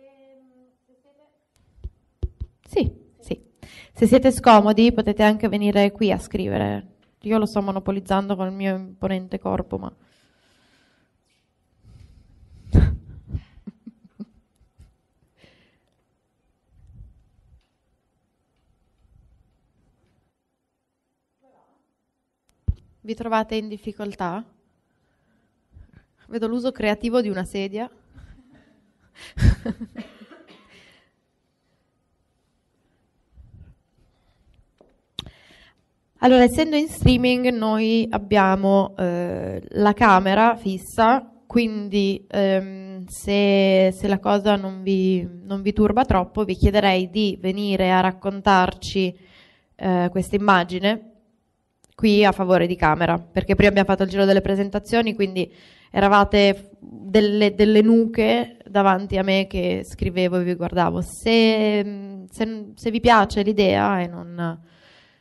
Ehm, sì, sì. Se siete scomodi potete anche venire qui a scrivere. Io lo sto monopolizzando con il mio imponente corpo, ma... Vi trovate in difficoltà? Vedo l'uso creativo di una sedia. allora, essendo in streaming, noi abbiamo eh, la camera fissa, quindi ehm, se, se, la cosa non vi, non vi, turba troppo, vi chiederei di venire a raccontarci eh, questa immagine qui a favore di camera, perché prima abbiamo fatto il giro delle presentazioni, quindi eravate delle, delle, nuche davanti a me che scrivevo e vi guardavo. Se, mm, se, se vi piace l'idea e non,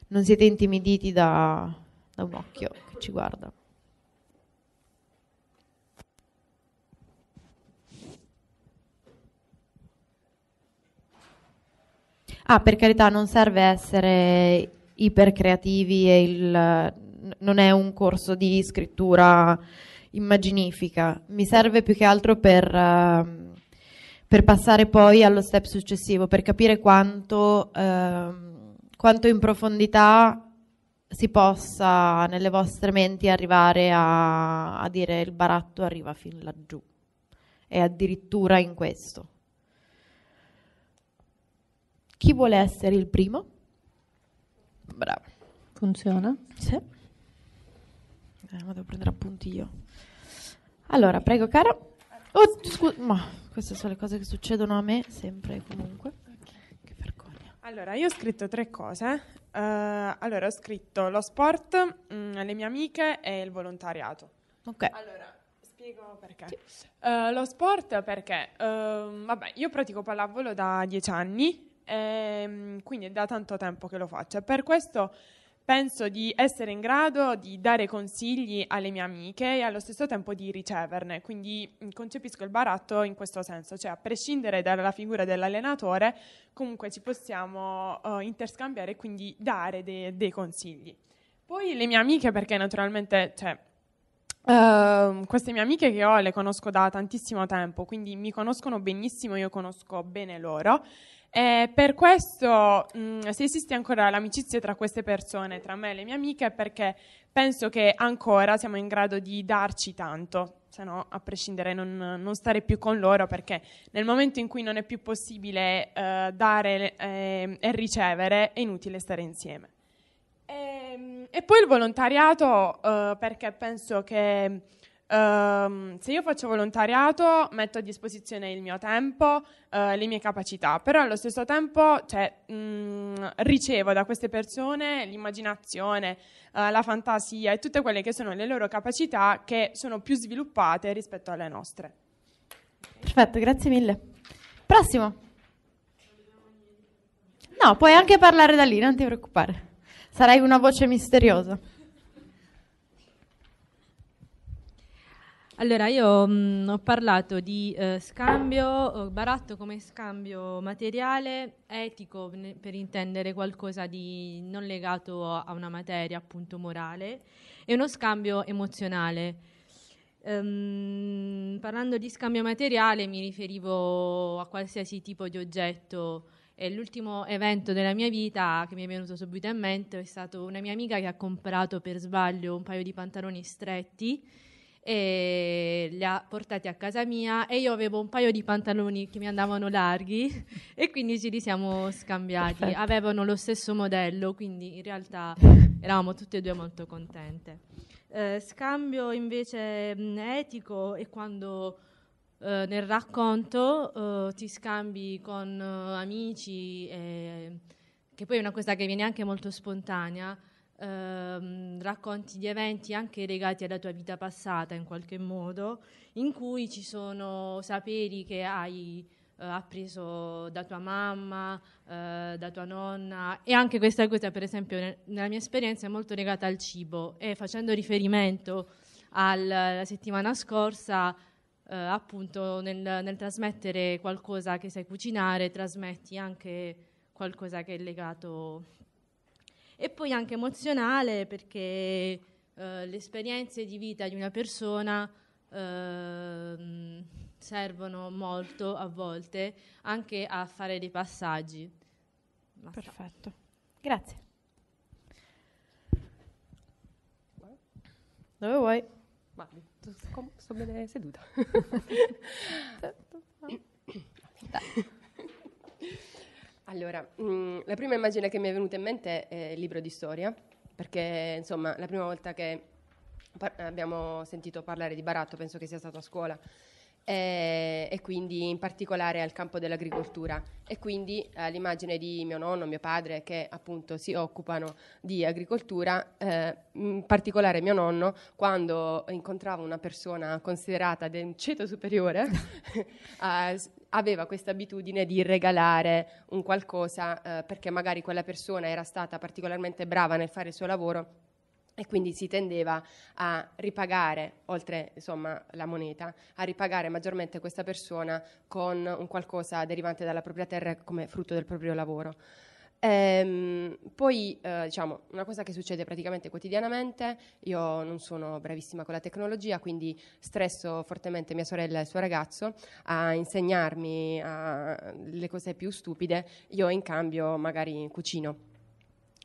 non siete intimiditi da, da un occhio che ci guarda. Ah, per carità, non serve essere ipercreativi e il, non è un corso di scrittura immaginifica, mi serve più che altro per, uh, per passare poi allo step successivo, per capire quanto, uh, quanto in profondità si possa nelle vostre menti arrivare a, a dire il baratto arriva fin laggiù e addirittura in questo. Chi vuole essere il primo? Bravo. Funziona? Sì. Eh, vado a prendere appunti io. Allora, prego caro. Oh, scu- ma queste sono le cose che succedono a me sempre e comunque. Che vergogna. Allora, io ho scritto tre cose. Eh, allora, ho scritto lo sport, mh, mm, le mie amiche e il volontariato. Ok. Allora, spiego perché. Sì. Eh, lo sport perché, ehm, vabbè, io pratico pallavolo da dieci anni, ehm, quindi è da tanto tempo che lo faccio. Per questo penso di essere in grado di dare consigli alle mie amiche e allo stesso tempo di riceverne. Quindi mm, concepisco il baratto in questo senso, cioè a prescindere dalla figura dell'allenatore, comunque ci possiamo uh, interscambiare e quindi dare de- dei consigli. Poi le mie amiche, perché naturalmente, cioè, Uh, queste mie amiche che ho le conosco da tantissimo tempo, quindi mi conoscono benissimo, io conosco bene loro e eh, per questo, mh, mm, se esiste ancora l'amicizia tra queste persone, tra me e le mie amiche, è perché penso che ancora siamo in grado di darci tanto, se no, a prescindere, non, non stare più con loro, perché nel momento in cui non è più possibile eh, dare eh, e ricevere, è inutile stare insieme. E, ehm, e poi il volontariato, eh, perché penso che Um, se io faccio volontariato metto a disposizione il mio tempo, uh, le mie capacità, però allo stesso tempo cioè, mh, mm, ricevo da queste persone l'immaginazione, uh, la fantasia e tutte quelle che sono le loro capacità che sono più sviluppate rispetto alle nostre. Perfetto, grazie mille. Prossimo. No, puoi anche parlare da lì, non ti preoccupare. Sarai una voce misteriosa. Allora, io mh, mm, ho parlato di eh, scambio, baratto come scambio materiale etico, per intendere qualcosa di non legato a una materia, appunto morale, e uno scambio emozionale. Ehm, parlando di scambio materiale mi riferivo a qualsiasi tipo di oggetto e l'ultimo evento della mia vita che mi è venuto subito in mente è stato una mia amica che ha comprato per sbaglio un paio di pantaloni stretti e li ha portati a casa mia e io avevo un paio di pantaloni che mi andavano larghi e quindi ce li siamo scambiati. Perfetto. Avevano lo stesso modello, quindi in realtà eravamo tutte e due molto contente. Eh, scambio invece mh, etico è quando eh, nel racconto eh, ti scambi con eh, amici, che poi è una cosa che viene anche molto spontanea ehm, racconti di eventi anche legati alla tua vita passata in qualche modo, in cui ci sono saperi che hai eh, appreso da tua mamma, eh, da tua nonna e anche questa cosa per esempio ne- nella mia esperienza è molto legata al cibo e facendo riferimento alla settimana scorsa eh, appunto nel, nel, trasmettere qualcosa che sai cucinare trasmetti anche qualcosa che è legato e poi anche emozionale perché eh, le esperienze di vita di una persona eh, servono molto a volte anche a fare dei passaggi. Basta. Perfetto, grazie. Dove vuoi? Ma sto, sto bene seduta. Allora, mh, mm, la prima immagine che mi è venuta in mente è il libro di storia, perché insomma la prima volta che par- abbiamo sentito parlare di baratto penso che sia stato a scuola e, e quindi in particolare al campo dell'agricoltura e quindi eh, l'immagine di mio nonno, mio padre che appunto si occupano di agricoltura, eh, in particolare mio nonno quando incontrava una persona considerata del ceto superiore eh, aveva questa abitudine di regalare un qualcosa eh, perché magari quella persona era stata particolarmente brava nel fare il suo lavoro e quindi si tendeva a ripagare, oltre insomma, la moneta, a ripagare maggiormente questa persona con un qualcosa derivante dalla propria terra come frutto del proprio lavoro. Ehm, poi, eh, diciamo, una cosa che succede praticamente quotidianamente, io non sono bravissima con la tecnologia, quindi stresso fortemente mia sorella e il suo ragazzo a insegnarmi a le cose più stupide, io in cambio magari cucino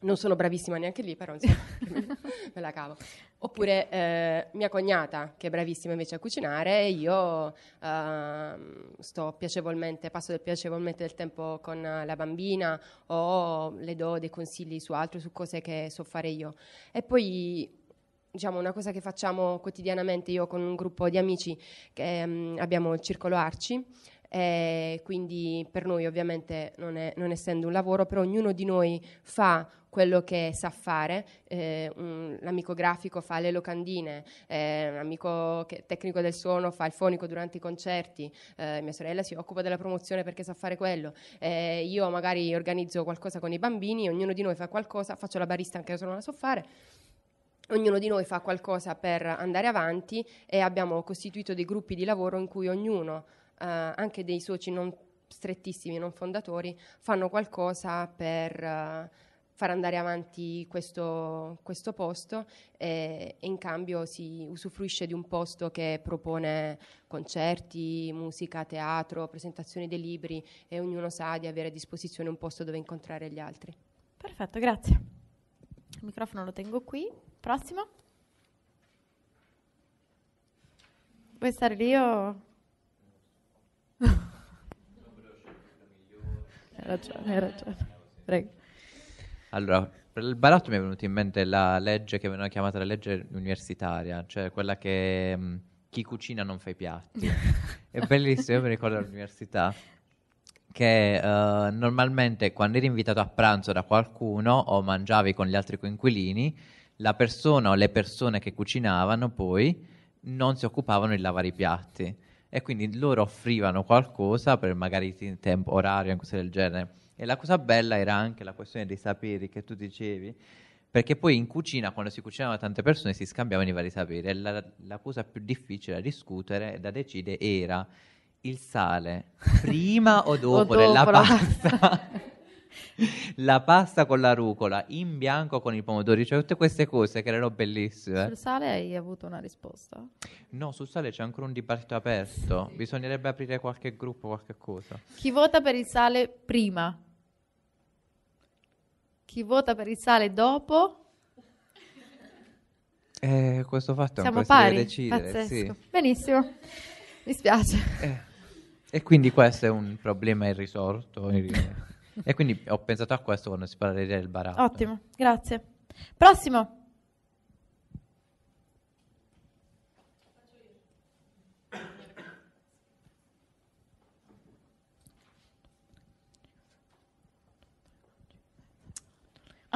non sono bravissima neanche lì, però insomma, me la cavo. Oppure eh, mia cognata, che è bravissima invece a cucinare, io eh, sto piacevolmente, passo del piacevolmente del tempo con la bambina o le do dei consigli su altro, su cose che so fare io. E poi diciamo, una cosa che facciamo quotidianamente io con un gruppo di amici che um, abbiamo il Circolo Arci eh, quindi per noi ovviamente non, è, non, essendo un lavoro, però ognuno di noi fa quello che sa fare, eh, un, l'amico grafico fa le locandine, eh, l'amico tecnico del suono fa il fonico durante i concerti, eh, mia sorella si occupa della promozione perché sa fare quello, eh, io magari organizzo qualcosa con i bambini, ognuno di noi fa qualcosa, faccio la barista anche se non la so fare, Ognuno di noi fa qualcosa per andare avanti e abbiamo costituito dei gruppi di lavoro in cui ognuno eh, anche dei soci non strettissimi, non fondatori, fanno qualcosa per eh, far andare avanti questo, questo posto e, e, in cambio si usufruisce di un posto che propone concerti, musica, teatro, presentazioni dei libri e ognuno sa di avere a disposizione un posto dove incontrare gli altri. Perfetto, grazie. Il microfono lo tengo qui. Prossimo. Vuoi stare lì o hai ragione, hai ragione. Prego. Allora, per il baratto mi è venuta in mente la legge che veniva chiamata la legge universitaria, cioè quella che mh, mm, chi cucina non fa i piatti. è bellissimo, io mi ricordo all'università che uh, normalmente quando eri invitato a pranzo da qualcuno o mangiavi con gli altri coinquilini, la persona o le persone che cucinavano poi non si occupavano di lavare i piatti e quindi loro offrivano qualcosa per magari tempo, orario e cose del genere. E la cosa bella era anche la questione dei saperi che tu dicevi, perché poi in cucina, quando si cucinavano tante persone, si scambiavano i vari saperi. La, la cosa più difficile da discutere e da decidere era il sale prima o dopo, o dopo della pasta. la pasta con la rucola in bianco con i pomodori, cioè tutte queste cose che erano bellissime. Sul sale hai avuto una risposta? No, sul sale c'è ancora un dibattito aperto. Sì. Bisognerebbe aprire qualche gruppo, qualche cosa. Chi vota per il sale prima? Chi vota per il sale dopo? Eh, questo fatto Siamo ancora pari, si decidere. Sì. Benissimo, mi spiace. Eh. E quindi questo è un problema irrisolto. e quindi ho pensato a questo quando si parla di del baratto. Ottimo, grazie. Prossimo.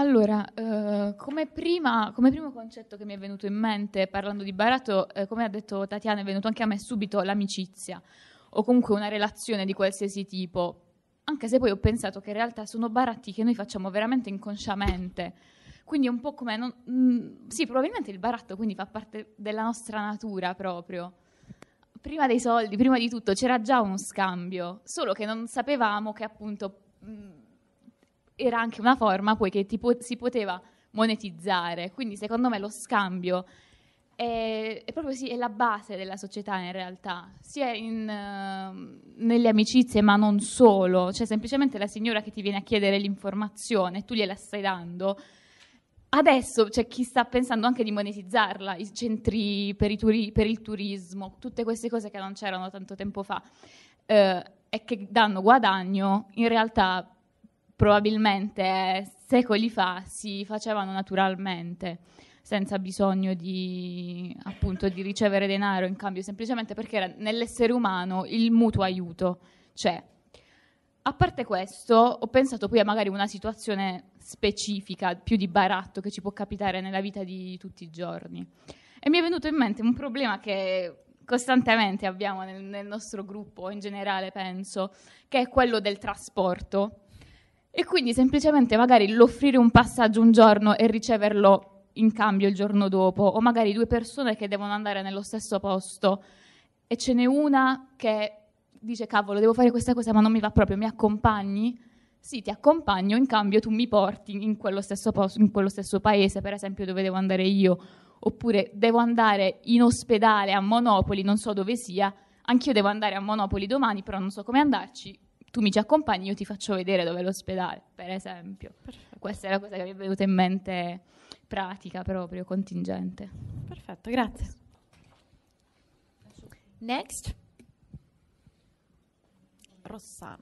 Allora, eh, come, prima, come, primo concetto che mi è venuto in mente parlando di baratto, eh, come ha detto Tatiana, è venuto anche a me subito l'amicizia o comunque una relazione di qualsiasi tipo, anche se poi ho pensato che in realtà sono baratti che noi facciamo veramente inconsciamente. Quindi è un po' come... Non, mh, mm, sì, probabilmente il baratto quindi fa parte della nostra natura proprio. Prima dei soldi, prima di tutto, c'era già uno scambio, solo che non sapevamo che appunto mh, mm, era anche una forma poi che po- si poteva monetizzare. Quindi secondo me lo scambio è, è proprio sì, è la base della società in realtà, sia in, uh, nelle amicizie ma non solo, cioè semplicemente la signora che ti viene a chiedere l'informazione, tu gliela stai dando. Adesso c'è cioè, chi sta pensando anche di monetizzarla, i centri per, i turi- per, il turismo, tutte queste cose che non c'erano tanto tempo fa eh, e che danno guadagno, in realtà probabilmente eh, secoli fa si facevano naturalmente senza bisogno di, appunto, di ricevere denaro in cambio, semplicemente perché nell'essere umano il mutuo aiuto c'è. A parte questo, ho pensato poi a magari una situazione specifica, più di baratto, che ci può capitare nella vita di tutti i giorni. E mi è venuto in mente un problema che costantemente abbiamo nel, nel nostro gruppo, in generale penso, che è quello del trasporto. E quindi semplicemente magari l'offrire un passaggio un giorno e riceverlo in cambio il giorno dopo, o magari due persone che devono andare nello stesso posto e ce n'è una che dice cavolo, devo fare questa cosa ma non mi va proprio, mi accompagni? Sì, ti accompagno, in cambio tu mi porti in quello stesso posto, in quello stesso paese, per esempio dove devo andare io, oppure devo andare in ospedale a Monopoli, non so dove sia, anch'io devo andare a Monopoli domani, però non so come andarci, tu mi ci accompagni, io ti faccio vedere dove è l'ospedale, per esempio. Perfetto. Questa è la cosa che mi è venuta in mente pratica proprio, contingente. Perfetto, grazie. Next. Rossana.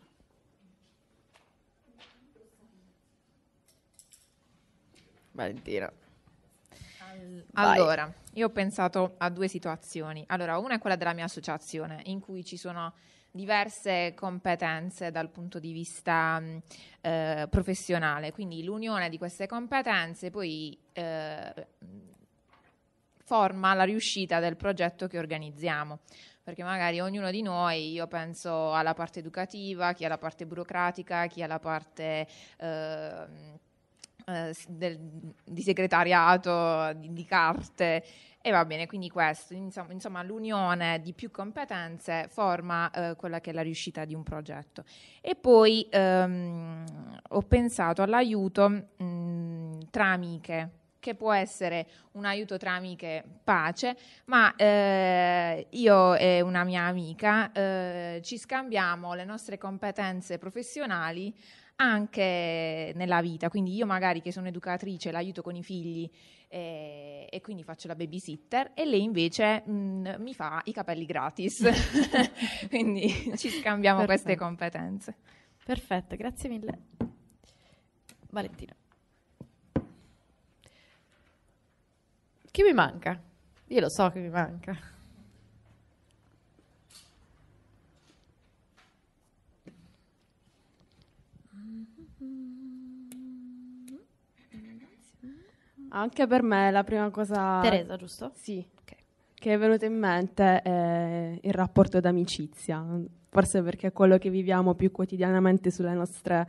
Valentina. Allora, io ho pensato a due situazioni. Allora, una è quella della mia associazione, in cui ci sono diverse competenze dal punto di vista mm, eh, professionale, quindi l'unione di queste competenze poi eh, forma la riuscita del progetto che organizziamo perché magari ognuno di noi, io penso alla parte educativa, chi alla parte burocratica, chi alla parte eh, eh, del, di segretariato, di, di carte e va bene, quindi questo, insomma, insomma, l'unione di più competenze forma eh, quella che è la riuscita di un progetto. E poi ehm, ho pensato all'aiuto mh, mm, tra che può essere un aiuto tra pace, ma eh, io e una mia amica eh, ci scambiamo le nostre competenze professionali anche nella vita. Quindi io magari che sono educatrice l'aiuto con i figli eh, e quindi faccio la babysitter e lei invece mh, mm, mi fa i capelli gratis. quindi ci scambiamo Perfetto. queste competenze. Perfetto, grazie mille. Valentina. Chi mi manca? Io lo so che mi manca. Anche per me la prima cosa... Teresa, giusto? Sì. Okay. Che è venuta in mente è il rapporto d'amicizia, forse perché è quello che viviamo più quotidianamente nostre,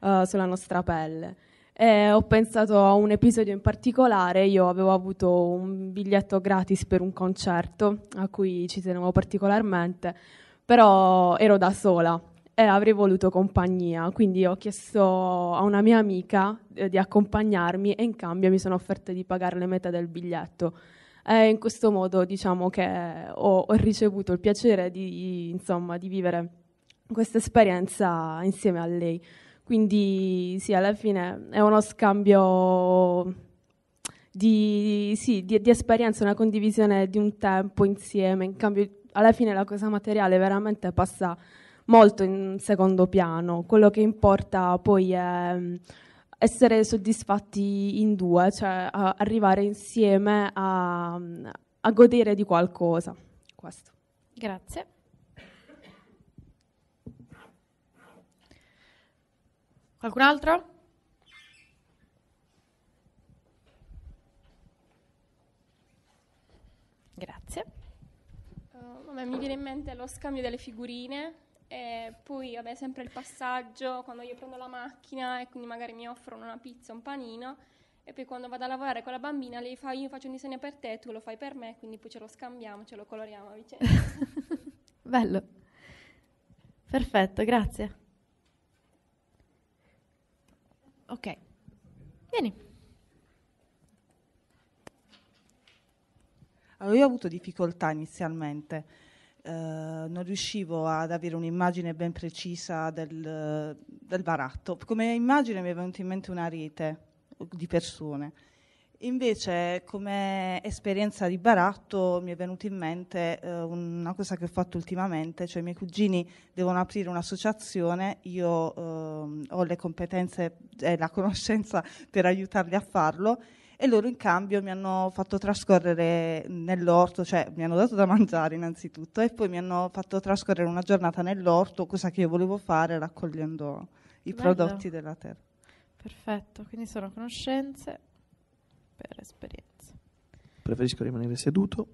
uh, sulla nostra pelle. E ho pensato a un episodio in particolare, io avevo avuto un biglietto gratis per un concerto a cui ci tenevo particolarmente, però ero da sola e eh, avrei voluto compagnia, quindi ho chiesto a una mia amica eh, di accompagnarmi e in cambio mi sono offerta di pagare le metà del biglietto. E in questo modo diciamo che ho, ho ricevuto il piacere di, insomma, di vivere questa esperienza insieme a lei. Quindi sì, alla fine è uno scambio di, sì, di, di esperienza, una condivisione di un tempo insieme, in cambio alla fine la cosa materiale veramente passa molto in secondo piano. Quello che importa poi è mm, essere soddisfatti in due, cioè arrivare insieme a, mm, a godere di qualcosa. Questo. Grazie. Qualcun altro? Grazie. Uh, vabbè, mi viene in mente lo scambio delle figurine e poi, vabbè, sempre il passaggio quando io prendo la macchina e quindi magari mi offrono una pizza, un panino. E poi quando vado a lavorare con la bambina, lei fa: Io faccio un disegno per te, tu lo fai per me, quindi poi ce lo scambiamo, ce lo coloriamo a vicenda. Bello. Perfetto, grazie. Ok, vieni. Allora, io ho avuto difficoltà inizialmente eh, non riuscivo ad avere un'immagine ben precisa del, del baratto. Come immagine mi è venuta in mente una rete di persone. Invece, come esperienza di baratto, mi è venuta in mente eh, una cosa che ho fatto ultimamente, cioè i miei cugini devono aprire un'associazione, io eh, ho le competenze e la conoscenza per aiutarli a farlo e loro in cambio mi hanno fatto trascorrere nell'orto, cioè mi hanno dato da mangiare innanzitutto e poi mi hanno fatto trascorrere una giornata nell'orto, cosa che io volevo fare raccogliendo i Bello. prodotti della terra. Perfetto, quindi sono conoscenze per esperienza. Preferisco rimanere seduto.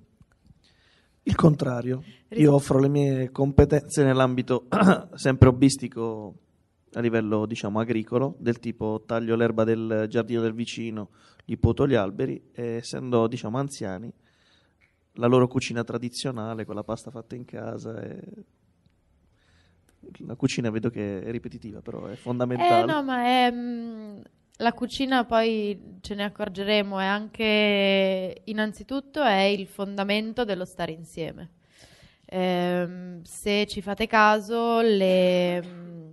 Il contrario, io offro le mie competenze nell'ambito sempre hobbistico a livello diciamo agricolo, del tipo taglio l'erba del giardino del vicino, gli poto gli alberi, e essendo diciamo anziani, la loro cucina tradizionale, con la pasta fatta in casa, è... la cucina vedo che è ripetitiva, però è fondamentale. Eh no, ma è, mm, la cucina poi ce ne accorgeremo, è anche, innanzitutto, è il fondamento dello stare insieme. Eh, se ci fate caso, le mm,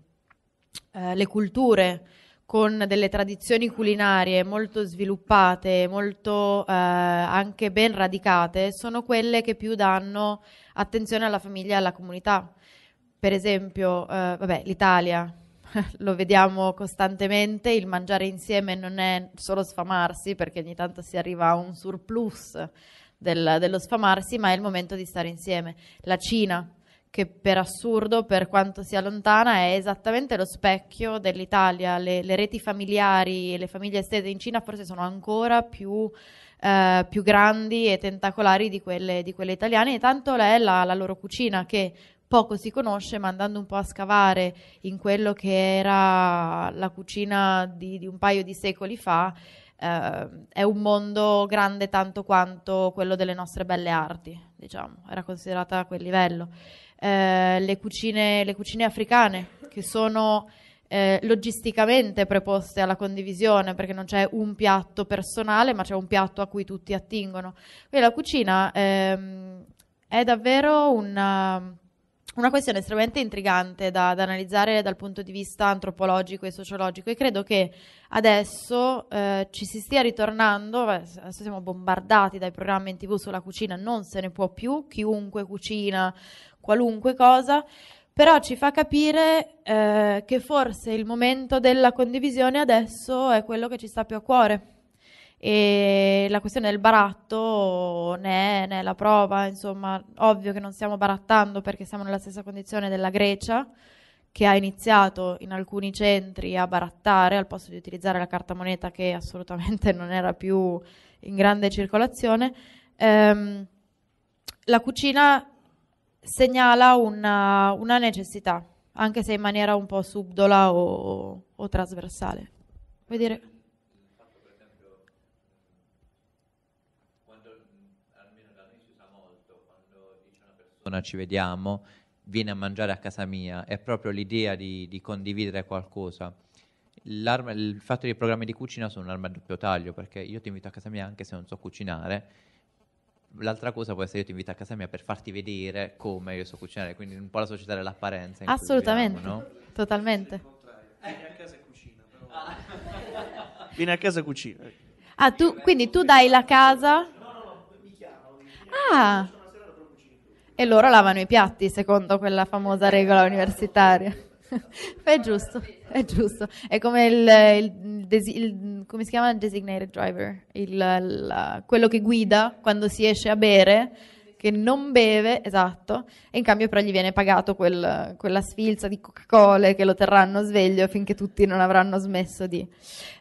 eh, le culture con delle tradizioni culinarie molto sviluppate, molto eh, anche ben radicate, sono quelle che più danno attenzione alla famiglia e alla comunità. Per esempio, eh, vabbè, l'Italia, lo vediamo costantemente, il mangiare insieme non è solo sfamarsi, perché ogni tanto si arriva a un surplus del, dello sfamarsi, ma è il momento di stare insieme. La Cina, che per assurdo, per quanto sia lontana, è esattamente lo specchio dell'Italia. Le, le reti familiari e le famiglie estese in Cina forse sono ancora più, eh, più grandi e tentacolari di quelle, di quelle, italiane, e tanto è la, la loro cucina che poco si conosce, ma andando un po' a scavare in quello che era la cucina di, di un paio di secoli fa, eh, è un mondo grande tanto quanto quello delle nostre belle arti, diciamo, era considerata a quel livello eh, le, cucine, le, cucine, africane, che sono eh, logisticamente preposte alla condivisione, perché non c'è un piatto personale, ma c'è un piatto a cui tutti attingono. Quindi la cucina ehm, è davvero una, una questione estremamente intrigante da, da, analizzare dal punto di vista antropologico e sociologico e credo che adesso eh, ci si stia ritornando, adesso siamo bombardati dai programmi in tv sulla cucina, non se ne può più, chiunque cucina qualunque cosa, però ci fa capire eh, che forse il momento della condivisione adesso è quello che ci sta più a cuore. E la questione del baratto ne è, ne è la prova, insomma, ovvio che non stiamo barattando perché siamo nella stessa condizione della Grecia, che ha iniziato in alcuni centri a barattare al posto di utilizzare la carta moneta che assolutamente non era più in grande circolazione. Ehm, la cucina segnala una, una necessità, anche se in maniera un po' subdola o, o trasversale. Vuoi dire? ci vediamo, viene a mangiare a casa mia, è proprio l'idea di, di condividere qualcosa. il fatto che programmi di cucina sono un'arma a doppio taglio, perché io ti invito a casa mia anche se non so cucinare, l'altra cosa può essere io ti invito a casa mia per farti vedere come io so cucinare, quindi un po' la società dell'apparenza. Assolutamente, viviamo, no? totalmente. Eh. Vieni a casa e cucina. Però. Ah. Vieni a casa e cucina. Ah, tu, quindi tu dai la casa? No, no, no, mi chiamano. Ah, e loro lavano i piatti secondo quella famosa regola universitaria. è giusto, è giusto. È come il, il, desi, il come si chiama designated driver, il, la, quello che guida quando si esce a bere che non beve, esatto, e in cambio però gli viene pagato quel, quella sfilza di Coca-Cola che lo terranno sveglio finché tutti non avranno smesso di.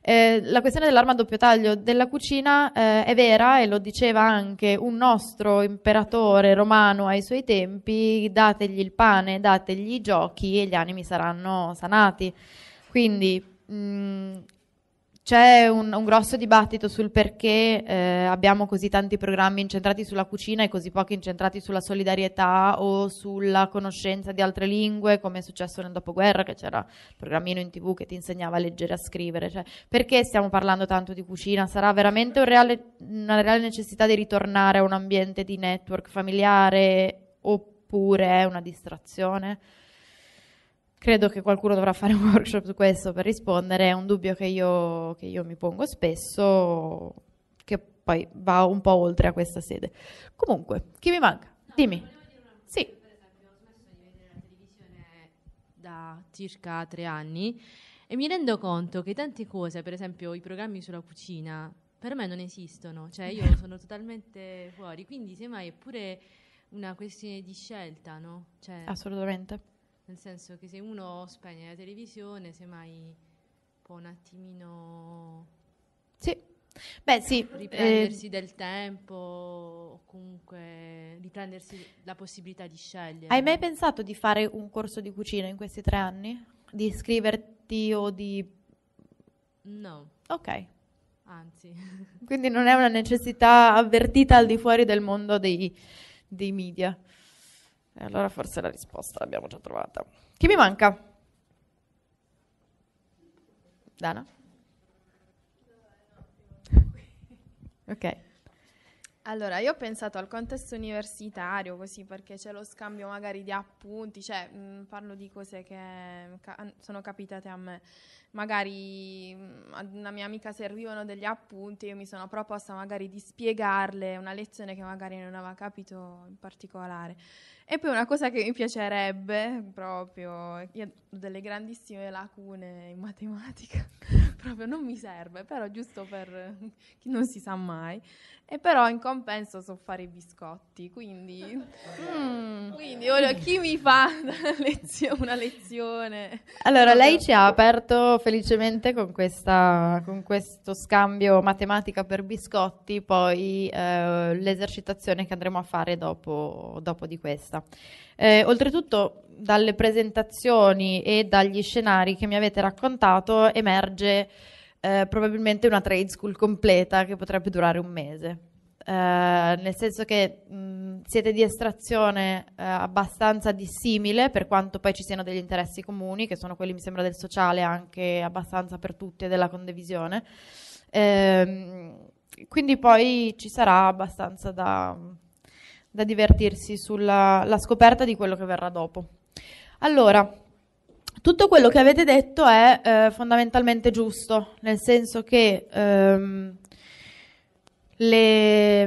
Eh, la questione dell'arma a doppio taglio della cucina eh, è vera e lo diceva anche un nostro imperatore romano ai suoi tempi, dategli il pane, dategli i giochi e gli animi saranno sanati. Quindi mh, mm, c'è un, un, grosso dibattito sul perché eh, abbiamo così tanti programmi incentrati sulla cucina e così pochi incentrati sulla solidarietà o sulla conoscenza di altre lingue, come è successo nel dopoguerra, che c'era il programmino in tv che ti insegnava a leggere e a scrivere. Cioè, perché stiamo parlando tanto di cucina? Sarà veramente un reale, una reale necessità di ritornare a un ambiente di network familiare oppure è una distrazione? credo che qualcuno dovrà fare un workshop su questo per rispondere, è un dubbio che io, che io mi pongo spesso, che poi va un po' oltre a questa sede. Comunque, chi mi manca? Dimmi. Sì. Da circa tre anni e mi rendo conto che tante cose, per esempio i programmi sulla cucina, per me non esistono, cioè io sono totalmente fuori, quindi semmai è pure una questione di scelta, no? Cioè, Assolutamente nel senso che se uno spegne la televisione, semmai può un attimino... Sì. Beh, sì, riprendersi eh, del tempo o comunque riprendersi la possibilità di scegliere. Hai mai pensato di fare un corso di cucina in questi tre anni? Di iscriverti o di... No. Ok. Anzi. Quindi non è una necessità avvertita al di fuori del mondo dei, dei media. E allora forse la risposta l'abbiamo già trovata. Chi mi manca? Dana? Ok. Allora, io ho pensato al contesto universitario, così perché c'è lo scambio magari di appunti, cioè mh, parlo di cose che ca- sono capitate a me. Magari mh, ad una mia amica servivano degli appunti, io mi sono proposta magari di spiegarle una lezione che magari non aveva capito in particolare. E poi una cosa che mi piacerebbe proprio, io ho delle grandissime lacune in matematica, proprio non mi serve, però giusto per chi non si sa mai. E però in compenso so fare i biscotti, quindi, mm, quindi voglio, chi mi fa una lezione? Una lezione? Allora, lei ci ha aperto felicemente con, questa, con questo scambio matematica per biscotti, poi eh, l'esercitazione che andremo a fare dopo, dopo di questa. Eh, oltretutto, dalle presentazioni e dagli scenari che mi avete raccontato emerge eh, probabilmente una trade school completa che potrebbe durare un mese. Eh, nel senso che mh, mm, siete di estrazione eh, abbastanza dissimile, per quanto poi ci siano degli interessi comuni, che sono quelli, mi sembra, del sociale anche abbastanza per tutti e della condivisione. Ehm, quindi poi ci sarà abbastanza da da divertirsi sulla scoperta di quello che verrà dopo. Allora, tutto quello che avete detto è eh, fondamentalmente giusto, nel senso che ehm, le,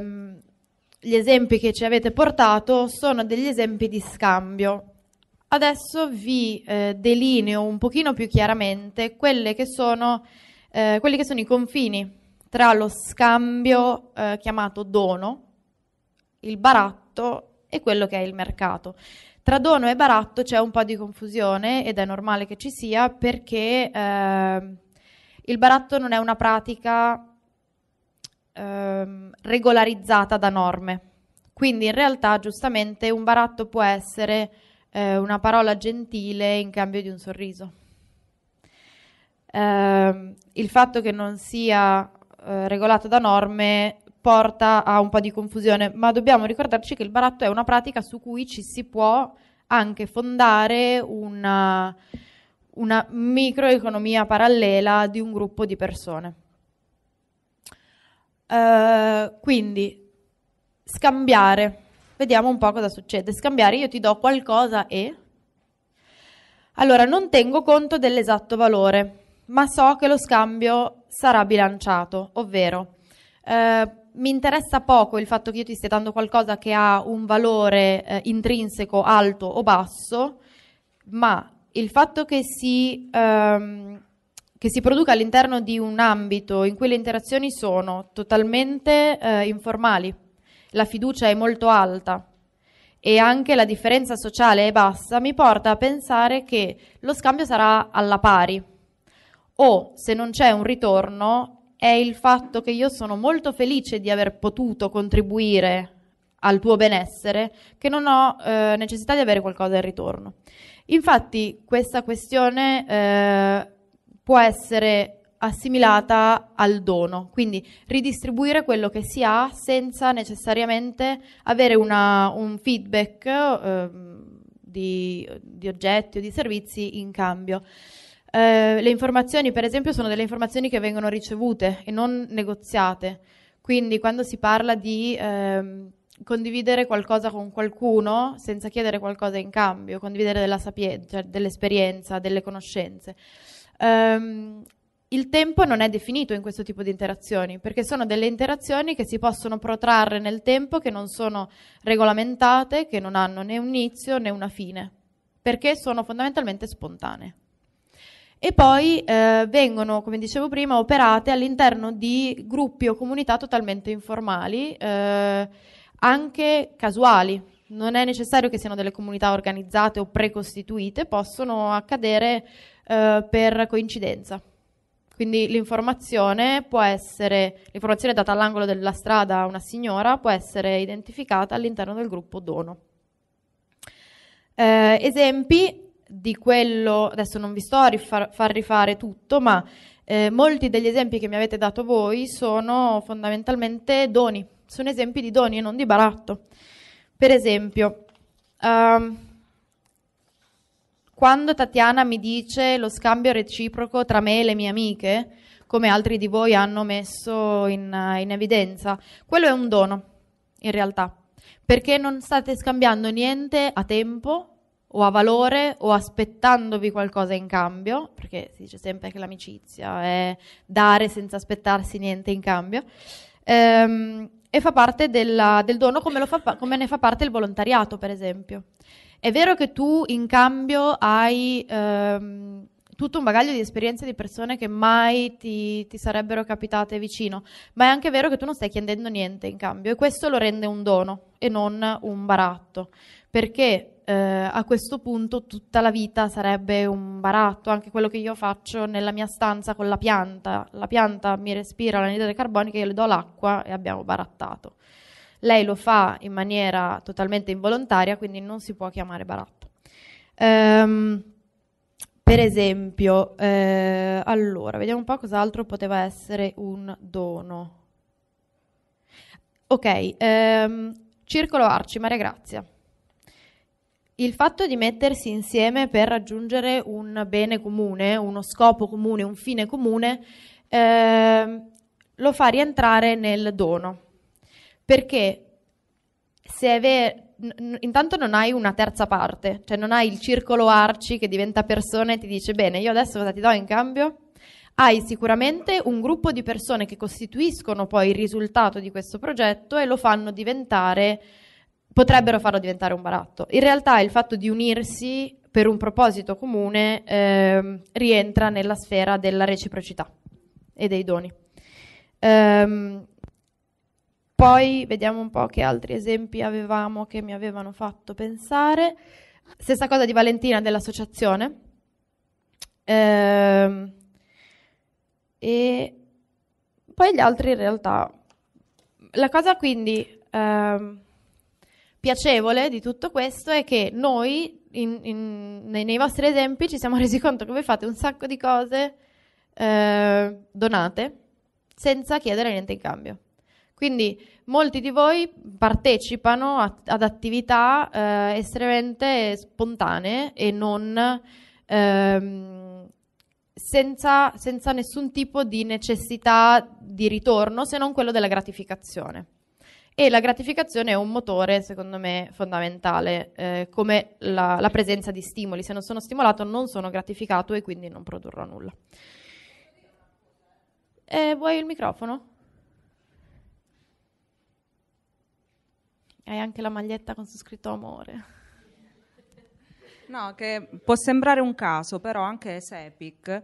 gli esempi che ci avete portato sono degli esempi di scambio. Adesso vi eh, delineo un pochino più chiaramente che sono, eh, quelli che sono i confini tra lo scambio eh, chiamato dono, il baratto e quello che è il mercato. Tra dono e baratto c'è un po' di confusione ed è normale che ci sia perché eh, il baratto non è una pratica eh, regolarizzata da norme. Quindi in realtà giustamente un baratto può essere eh, una parola gentile in cambio di un sorriso. Ehm, il fatto che non sia eh, regolato da norme porta a un po' di confusione, ma dobbiamo ricordarci che il baratto è una pratica su cui ci si può anche fondare una, una microeconomia parallela di un gruppo di persone. Uh, quindi scambiare, vediamo un po' cosa succede. Scambiare, io ti do qualcosa e... Allora, non tengo conto dell'esatto valore, ma so che lo scambio sarà bilanciato, ovvero eh, mi interessa poco il fatto che io ti stia dando qualcosa che ha un valore eh, intrinseco alto o basso, ma il fatto che si, ehm, che si, produca all'interno di un ambito in cui le interazioni sono totalmente eh, informali, la fiducia è molto alta e anche la differenza sociale è bassa, mi porta a pensare che lo scambio sarà alla pari o se non c'è un ritorno è il fatto che io sono molto felice di aver potuto contribuire al tuo benessere, che non ho eh, necessità di avere qualcosa in ritorno. Infatti questa questione eh, può essere assimilata al dono, quindi ridistribuire quello che si ha senza necessariamente avere una, un feedback eh, di, di oggetti o di servizi in cambio. Eh, le informazioni, per esempio, sono delle informazioni che vengono ricevute e non negoziate. Quindi quando si parla di eh, condividere qualcosa con qualcuno senza chiedere qualcosa in cambio, condividere della sapienza, cioè dell'esperienza, delle conoscenze. Um, il tempo non è definito in questo tipo di interazioni, perché sono delle interazioni che si possono protrarre nel tempo, che non sono regolamentate, che non hanno né un inizio né una fine, perché sono fondamentalmente spontanee e poi eh, vengono, come dicevo prima, operate all'interno di gruppi o comunità totalmente informali, eh, anche casuali. Non è necessario che siano delle comunità organizzate o precostituite, possono accadere eh, per coincidenza. Quindi l'informazione può essere, l'informazione data all'angolo della strada a una signora può essere identificata all'interno del gruppo dono. Eh, esempi, di quello, adesso non vi sto a rifar, far rifare tutto, ma eh, molti degli esempi che mi avete dato voi sono fondamentalmente doni, sono esempi di doni e non di baratto. Per esempio, um, quando Tatiana mi dice lo scambio reciproco tra me e le mie amiche, come altri di voi hanno messo in, in evidenza, quello è un dono, in realtà, perché non state scambiando niente a tempo o a valore o aspettandovi qualcosa in cambio, perché si dice sempre che l'amicizia è dare senza aspettarsi niente in cambio, ehm, e fa parte della, del dono come, fa, come, ne fa parte il volontariato, per esempio. È vero che tu in cambio hai... Ehm, tutto un bagaglio di esperienze di persone che mai ti, ti, sarebbero capitate vicino, ma è anche vero che tu non stai chiedendo niente in cambio e questo lo rende un dono e non un baratto, perché eh, a questo punto tutta la vita sarebbe un baratto, anche quello che io faccio nella mia stanza con la pianta, la pianta mi respira l'anidride carbonica, io le do l'acqua e abbiamo barattato. Lei lo fa in maniera totalmente involontaria, quindi non si può chiamare baratto. Ehm, per esempio, eh, allora, vediamo un po' cos'altro poteva essere un dono. Ok, ehm, Circolo Arci, Maria Grazia. Il fatto di mettersi insieme per raggiungere un bene comune, uno scopo comune, un fine comune, ehm, lo fa rientrare nel dono. Perché se è vero, n- intanto non hai una terza parte, cioè non hai il circolo arci che diventa persona e ti dice bene, io adesso cosa ti do in cambio? Hai sicuramente un gruppo di persone che costituiscono poi il risultato di questo progetto e lo fanno diventare, potrebbero farlo diventare un baratto. In realtà il fatto di unirsi per un proposito comune eh, rientra nella sfera della reciprocità e dei doni. Ehm, poi vediamo un po' che altri esempi avevamo che mi avevano fatto pensare. Stessa cosa di Valentina dell'associazione. Eh, e poi gli altri in realtà. La cosa quindi eh, piacevole di tutto questo è che noi in, in, nei, nei, vostri esempi ci siamo resi conto che voi fate un sacco di cose eh, donate senza chiedere niente in cambio. Quindi molti di voi partecipano a, ad attività eh, estremamente spontanee e non ehm, senza, senza nessun tipo di necessità di ritorno se non quello della gratificazione. E la gratificazione è un motore, secondo me, fondamentale, eh, come la, la, presenza di stimoli. Se non sono stimolato non sono gratificato e quindi non produrrò nulla. Eh, vuoi il microfono? Hai anche la maglietta con su scritto amore. No, che può sembrare un caso, però anche se Epic,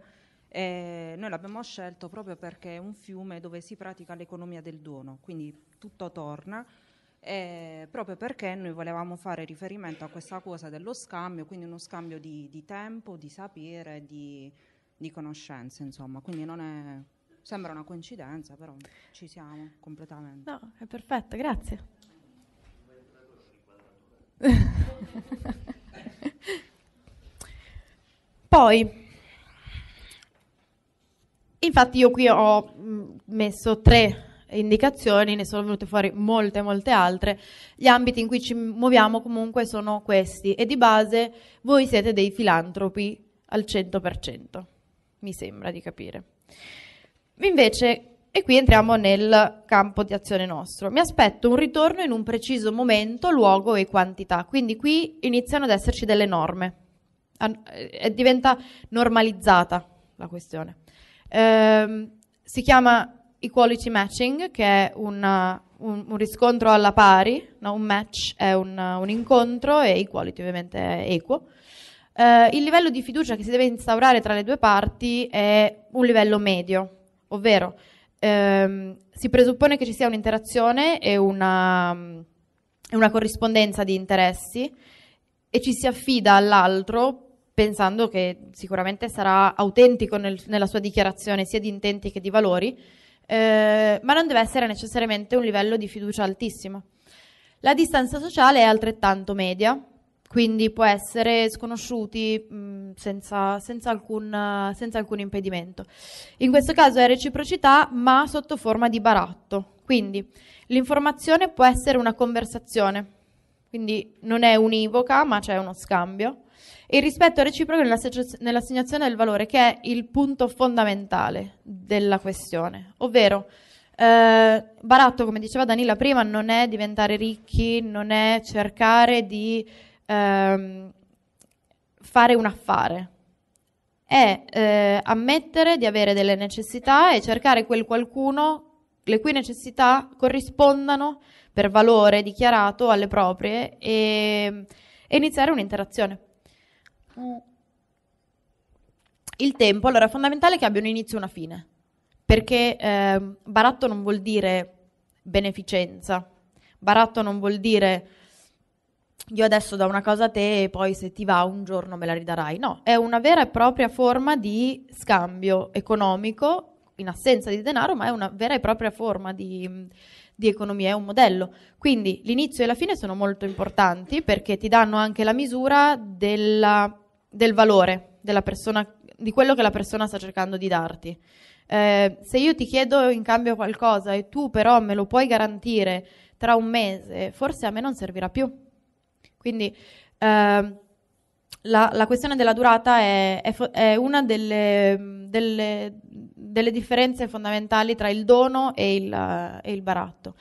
eh, noi l'abbiamo scelto proprio perché è un fiume dove si pratica l'economia del dono, quindi tutto torna. Eh, proprio perché noi volevamo fare riferimento a questa cosa dello scambio, quindi uno scambio di, di tempo, di sapere, di, di conoscenze, insomma. Quindi non è, sembra una coincidenza, però ci siamo completamente. No, è perfetto, grazie. Poi, infatti io qui ho mm, messo tre indicazioni, ne sono venute fuori molte, molte altre. Gli ambiti in cui ci muoviamo comunque sono questi e di base voi siete dei filantropi al 100%, mi sembra di capire. Invece e qui entriamo nel campo di azione nostro. Mi aspetto un ritorno in un preciso momento, luogo e quantità. Quindi qui iniziano ad esserci delle norme. E eh, eh, diventa normalizzata la questione. Ehm, si chiama equality matching, che è una, un, un, riscontro alla pari. No? Un match è un, un, incontro e equality ovviamente è equo. Ehm, il livello di fiducia che si deve instaurare tra le due parti è un livello medio, ovvero ehm, si presuppone che ci sia un'interazione e una, una corrispondenza di interessi e ci si affida all'altro pensando che sicuramente sarà autentico nel, nella sua dichiarazione sia di intenti che di valori, eh, ma non deve essere necessariamente un livello di fiducia altissimo. La distanza sociale è altrettanto media, quindi può essere sconosciuti mh, senza, senza, alcun, senza, alcun, impedimento. In questo caso è reciprocità ma sotto forma di baratto, quindi l'informazione può essere una conversazione, quindi non è univoca ma c'è uno scambio. E il rispetto reciproco nell'assegnazione del valore, che è il punto fondamentale della questione, ovvero eh, baratto, come diceva Danila prima, non è diventare ricchi, non è cercare di ehm, fare un affare, è eh, ammettere di avere delle necessità e cercare quel qualcuno le cui necessità corrispondano per valore dichiarato alle proprie e, e iniziare un'interazione. Il tempo, allora, è fondamentale che abbia un inizio e una fine, perché eh, baratto non vuol dire beneficenza, baratto non vuol dire io adesso do una cosa a te e poi se ti va un giorno me la ridarai. No, è una vera e propria forma di scambio economico in assenza di denaro, ma è una vera e propria forma di, di economia, è un modello. Quindi l'inizio e la fine sono molto importanti perché ti danno anche la misura della, del valore della persona, di quello che la persona sta cercando di darti. Eh, se io ti chiedo in cambio qualcosa e tu però me lo puoi garantire tra un mese, forse a me non servirà più quindi eh, la, la, questione della durata è, è, è una delle, delle, delle, differenze fondamentali tra il dono e il, e il, baratto.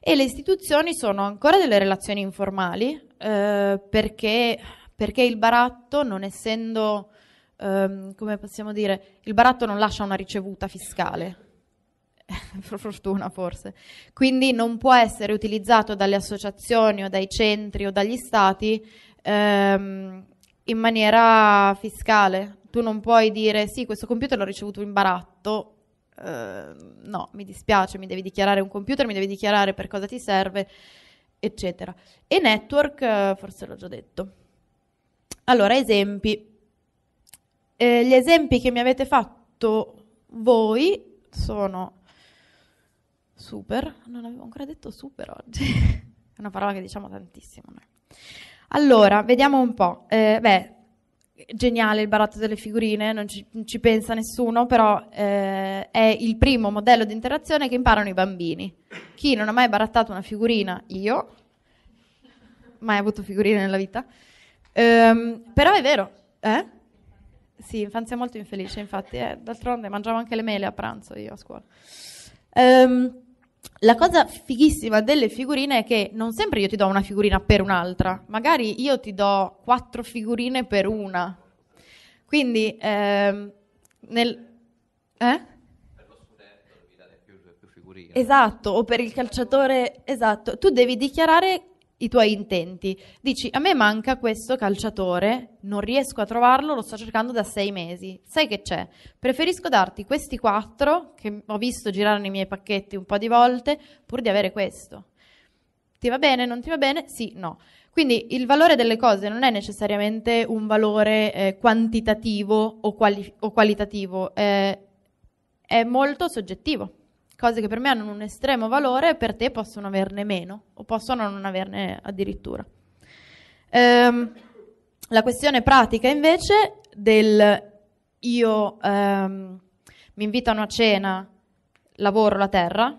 E le istituzioni sono ancora delle relazioni informali eh, perché, perché, il baratto, non essendo, ehm, come possiamo dire, il baratto non lascia una ricevuta fiscale per fortuna forse, quindi non può essere utilizzato dalle associazioni o dai centri o dagli stati ehm, in maniera fiscale. Tu non puoi dire sì, questo computer l'ho ricevuto in baratto, eh, no, mi dispiace, mi devi dichiarare un computer, mi devi dichiarare per cosa ti serve, eccetera. E network, eh, forse l'ho già detto. Allora, esempi. Eh, gli esempi che mi avete fatto voi sono Super, non avevo ancora detto super oggi, è una parola che diciamo tantissimo noi. Allora, vediamo un po'. Eh, beh, geniale il baratto delle figurine, non ci, non ci pensa nessuno, però eh, è il primo modello di interazione che imparano i bambini. Chi non ha mai barattato una figurina, io, mai avuto figurine nella vita, ehm, però è vero, eh? Sì, infanzia molto infelice, infatti, eh, d'altronde mangiavo anche le mele a pranzo io a scuola. Ehm, la cosa fighissima delle figurine è che non sempre io ti do una figurina per un'altra, magari io ti do quattro figurine per una. Quindi ehm, nel... Eh? Esatto, o per il calciatore, esatto. Tu devi dichiarare i tuoi intenti. Dici, a me manca questo calciatore, non riesco a trovarlo, lo sto cercando da sei mesi. Sai che c'è? Preferisco darti questi quattro, che ho visto girare nei miei pacchetti un po' di volte, pur di avere questo. Ti va bene? Non ti va bene? Sì, no. Quindi il valore delle cose non è necessariamente un valore eh, quantitativo o, quali- o qualitativo, eh, è molto soggettivo cose che per me hanno un estremo valore, per te possono averne meno o possono non averne addirittura. Ehm, la questione pratica invece del io ehm, mi invitano a cena, lavoro la terra,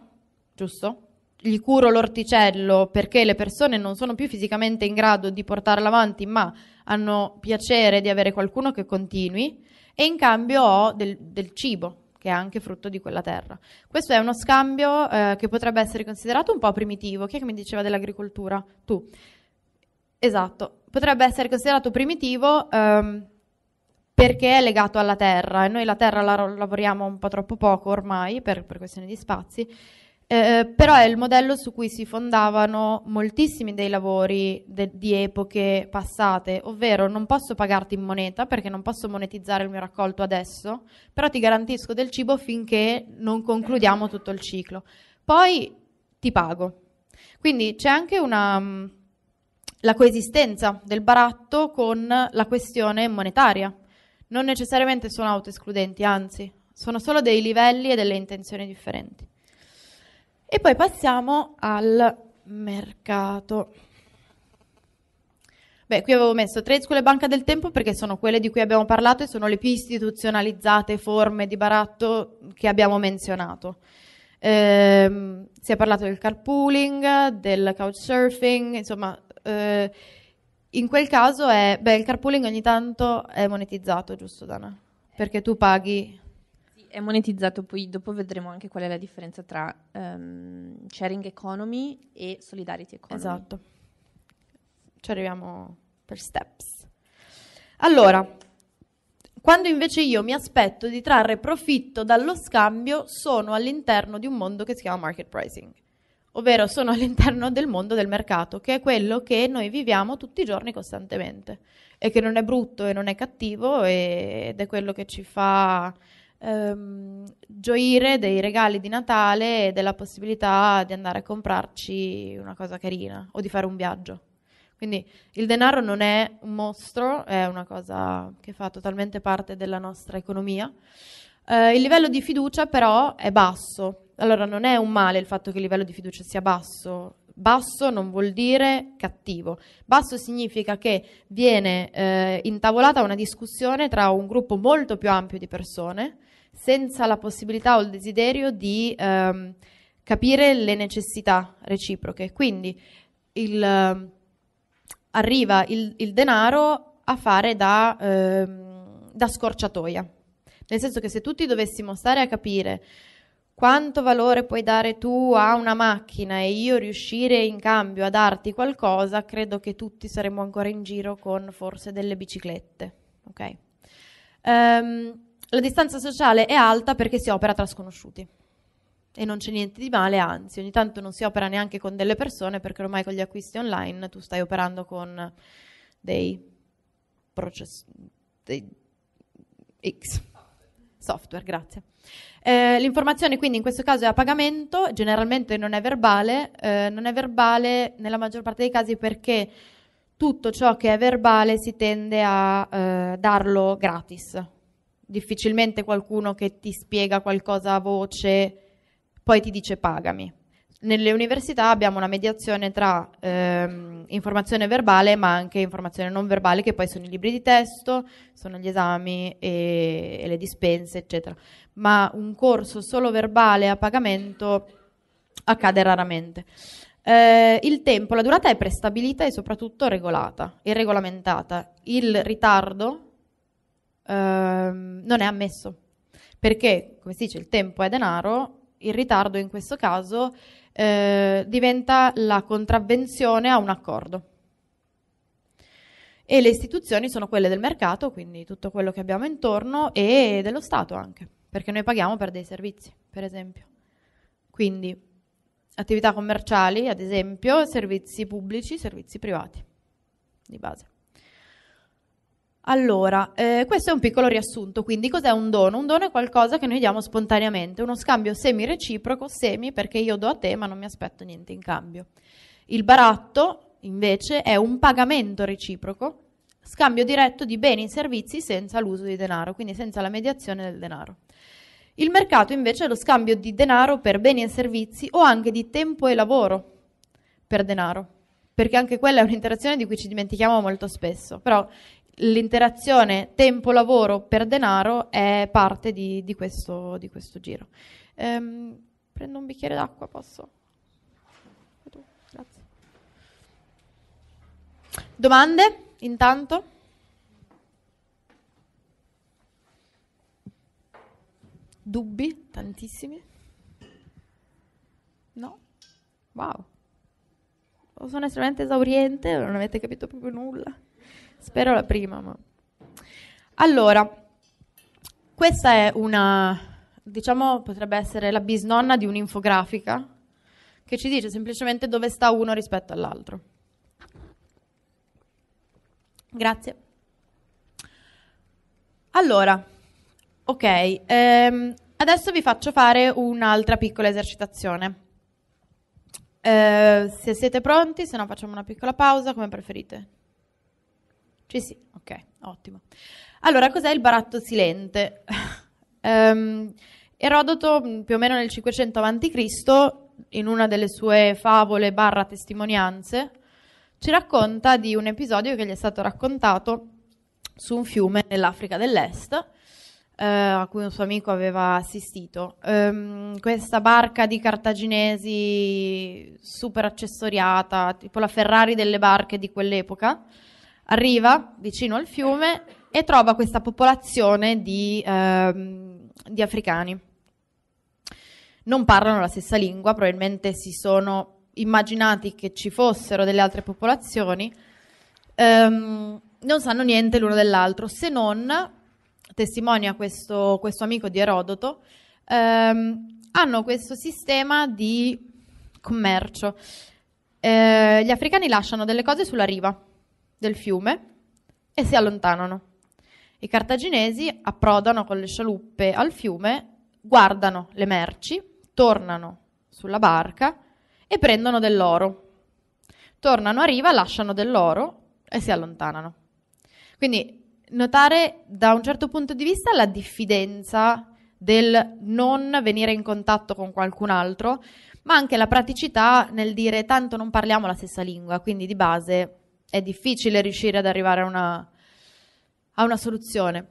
giusto? Gli curo l'orticello perché le persone non sono più fisicamente in grado di portarla avanti, ma hanno piacere di avere qualcuno che continui e in cambio ho del, del cibo, che è anche frutto di quella terra. Questo è uno scambio eh, che potrebbe essere considerato un po' primitivo. Chi è che mi diceva dell'agricoltura? Tu. Esatto, potrebbe essere considerato primitivo ehm, perché è legato alla terra e noi la terra la lavoriamo un po' troppo poco ormai per, per questioni di spazi eh, eh, però è il modello su cui si fondavano moltissimi dei lavori de- di epoche passate, ovvero non posso pagarti in moneta perché non posso monetizzare il mio raccolto adesso, però ti garantisco del cibo finché non concludiamo tutto il ciclo. Poi ti pago. Quindi c'è anche una, mm, la coesistenza del baratto con la questione monetaria. Non necessariamente sono autoescludenti, anzi, sono solo dei livelli e delle intenzioni differenti. E poi passiamo al mercato. Beh, qui avevo messo trade school e banca del tempo perché sono quelle di cui abbiamo parlato e sono le più istituzionalizzate forme di baratto che abbiamo menzionato. Eh, si è parlato del carpooling, del couchsurfing, insomma, eh, in quel caso è, beh, il carpooling ogni tanto è monetizzato, giusto Dana? Perché tu paghi è monetizzato, poi dopo vedremo anche qual è la differenza tra um, sharing economy e solidarity economy. Esatto. Ci arriviamo per steps. Allora, quando invece io mi aspetto di trarre profitto dallo scambio, sono all'interno di un mondo che si chiama market pricing, ovvero sono all'interno del mondo del mercato, che è quello che noi viviamo tutti i giorni costantemente e che non è brutto e non è cattivo ed è quello che ci fa ehm, gioire dei regali di Natale e della possibilità di andare a comprarci una cosa carina o di fare un viaggio. Quindi il denaro non è un mostro, è una cosa che fa totalmente parte della nostra economia. Eh, il livello di fiducia però è basso. Allora non è un male il fatto che il livello di fiducia sia basso, Basso non vuol dire cattivo, basso significa che viene eh, intavolata una discussione tra un gruppo molto più ampio di persone senza la possibilità o il desiderio di ehm, capire le necessità reciproche. Quindi il, eh, arriva il, il, denaro a fare da, ehm, da scorciatoia, nel senso che se tutti dovessimo stare a capire quanto valore puoi dare tu a una macchina e io riuscire in cambio a darti qualcosa, credo che tutti saremmo ancora in giro con forse delle biciclette. Okay? Um, la distanza sociale è alta perché si opera tra sconosciuti e non c'è niente di male, anzi ogni tanto non si opera neanche con delle persone perché ormai con gli acquisti online tu stai operando con dei processi, dei X software, grazie. Eh, l'informazione quindi in questo caso è a pagamento, generalmente non è verbale, eh, non è verbale nella maggior parte dei casi perché tutto ciò che è verbale si tende a eh, darlo gratis. Difficilmente qualcuno che ti spiega qualcosa a voce poi ti dice pagami nelle università abbiamo una mediazione tra ehm, informazione verbale ma anche informazione non verbale che poi sono i libri di testo, sono gli esami e, e le dispense eccetera, ma un corso solo verbale a pagamento accade raramente. Eh, il tempo, la durata è prestabilita e soprattutto regolata e regolamentata. Il ritardo ehm, non è ammesso perché, come si dice, il tempo è denaro, il ritardo in questo caso è eh, diventa la contravvenzione a un accordo. E le istituzioni sono quelle del mercato, quindi tutto quello che abbiamo intorno, e dello Stato anche, perché noi paghiamo per dei servizi, per esempio. Quindi attività commerciali, ad esempio, servizi pubblici, servizi privati, di base. Allora, eh, questo è un piccolo riassunto, quindi cos'è un dono? Un dono è qualcosa che noi diamo spontaneamente, uno scambio semi-reciproco, semi perché io do a te ma non mi aspetto niente in cambio. Il baratto invece è un pagamento reciproco, scambio diretto di beni e servizi senza l'uso di denaro, quindi senza la mediazione del denaro. Il mercato invece è lo scambio di denaro per beni e servizi o anche di tempo e lavoro per denaro perché anche quella è un'interazione di cui ci dimentichiamo molto spesso. Però l'interazione tempo-lavoro per denaro è parte di, di, questo, di questo, giro. Ehm, prendo un bicchiere d'acqua, posso? Grazie. Domande? Intanto? Dubbi? Tantissimi? No? Wow. sono estremamente esauriente non avete capito proprio nulla? Spero la prima. Ma... Allora, questa è una, diciamo, potrebbe essere la bisnonna di un'infografica che ci dice semplicemente dove sta uno rispetto all'altro. Grazie. Allora, ok, ehm, adesso vi faccio fare un'altra piccola esercitazione. Eh, se siete pronti, se no facciamo una piccola pausa, come preferite. Ci sì, ok, ottimo. Allora, cos'è il baratto silente? um, ehm, Erodoto, mm, più o meno nel 500 a.C., in una delle sue favole barra testimonianze, ci racconta di un episodio che gli è stato raccontato su un fiume nell'Africa dell'Est, eh, a cui un suo amico aveva assistito. Ehm, questa barca di cartaginesi super accessoriata, tipo la Ferrari delle barche di quell'epoca, arriva vicino al fiume e trova questa popolazione di, ehm, di africani. Non parlano la stessa lingua, probabilmente si sono immaginati che ci fossero delle altre popolazioni, ehm, non sanno niente l'uno dell'altro, se non, testimonia questo, questo amico di Erodoto, ehm, hanno questo sistema di commercio. Eh, gli africani lasciano delle cose sulla riva, del fiume e si allontanano. I cartaginesi approdano con le scialuppe al fiume, guardano le merci, tornano sulla barca e prendono dell'oro. Tornano a riva, lasciano dell'oro e si allontanano. Quindi notare da un certo punto di vista la diffidenza del non venire in contatto con qualcun altro, ma anche la praticità nel dire tanto non parliamo la stessa lingua, quindi di base è difficile riuscire ad arrivare a una, a una soluzione.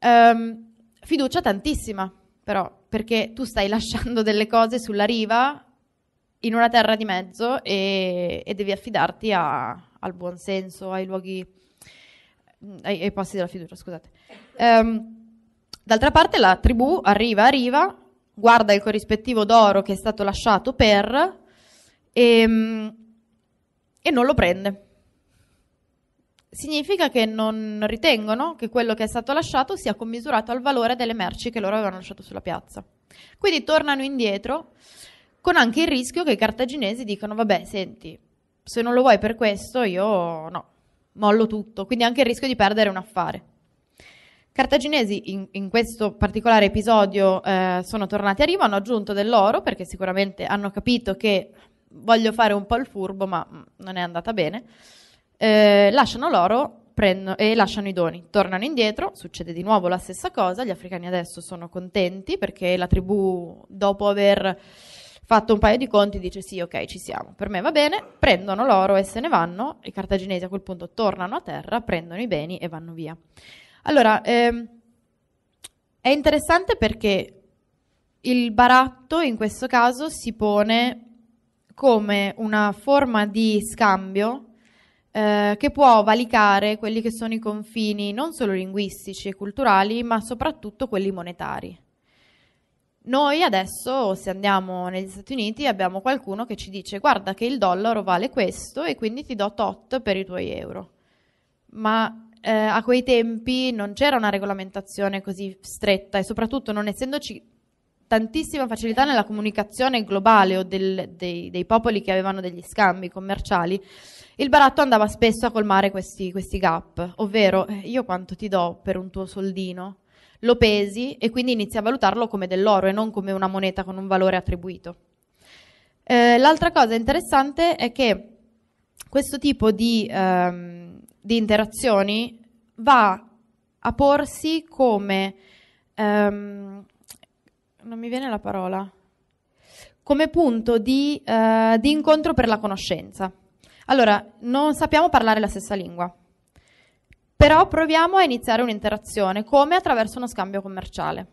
Um, fiducia tantissima, però, perché tu stai lasciando delle cose sulla riva, in una terra di mezzo, e, e devi affidarti a, al buon senso, ai luoghi, ai, ai passi della fiducia, scusate. Um, d'altra parte la tribù arriva, arriva, guarda il corrispettivo d'oro che è stato lasciato per e, ehm, e non lo prende significa che non ritengono che quello che è stato lasciato sia commisurato al valore delle merci che loro avevano lasciato sulla piazza. Quindi tornano indietro con anche il rischio che i cartaginesi dicano vabbè, senti, se non lo vuoi per questo io no, mollo tutto, quindi anche il rischio di perdere un affare. Cartaginesi in, in questo particolare episodio eh, sono tornati a Rima, hanno aggiunto dell'oro perché sicuramente hanno capito che voglio fare un po' il furbo, ma mm, non è andata bene eh, lasciano l'oro prendo, e lasciano i doni. Tornano indietro, succede di nuovo la stessa cosa, gli africani adesso sono contenti perché la tribù, dopo aver fatto un paio di conti, dice sì, ok, ci siamo, per me va bene, prendono l'oro e se ne vanno, i cartaginesi a quel punto tornano a terra, prendono i beni e vanno via. Allora, ehm, è interessante perché il baratto in questo caso si pone come una forma di scambio eh, che può valicare quelli che sono i confini non solo linguistici e culturali, ma soprattutto quelli monetari. Noi adesso, se andiamo negli Stati Uniti, abbiamo qualcuno che ci dice guarda che il dollaro vale questo e quindi ti do tot per i tuoi euro. Ma eh, a quei tempi non c'era una regolamentazione così stretta e soprattutto non essendoci tantissima facilità nella comunicazione globale o del, dei, dei, popoli che avevano degli scambi commerciali, il baratto andava spesso a colmare questi, questi gap, ovvero eh, io quanto ti do per un tuo soldino, lo pesi e quindi inizi a valutarlo come dell'oro e non come una moneta con un valore attribuito. Eh, l'altra cosa interessante è che questo tipo di, ehm, di interazioni va a porsi come ehm, non mi viene la parola, come punto di, eh, di incontro per la conoscenza. Allora, non sappiamo parlare la stessa lingua, però proviamo a iniziare un'interazione, come attraverso uno scambio commerciale.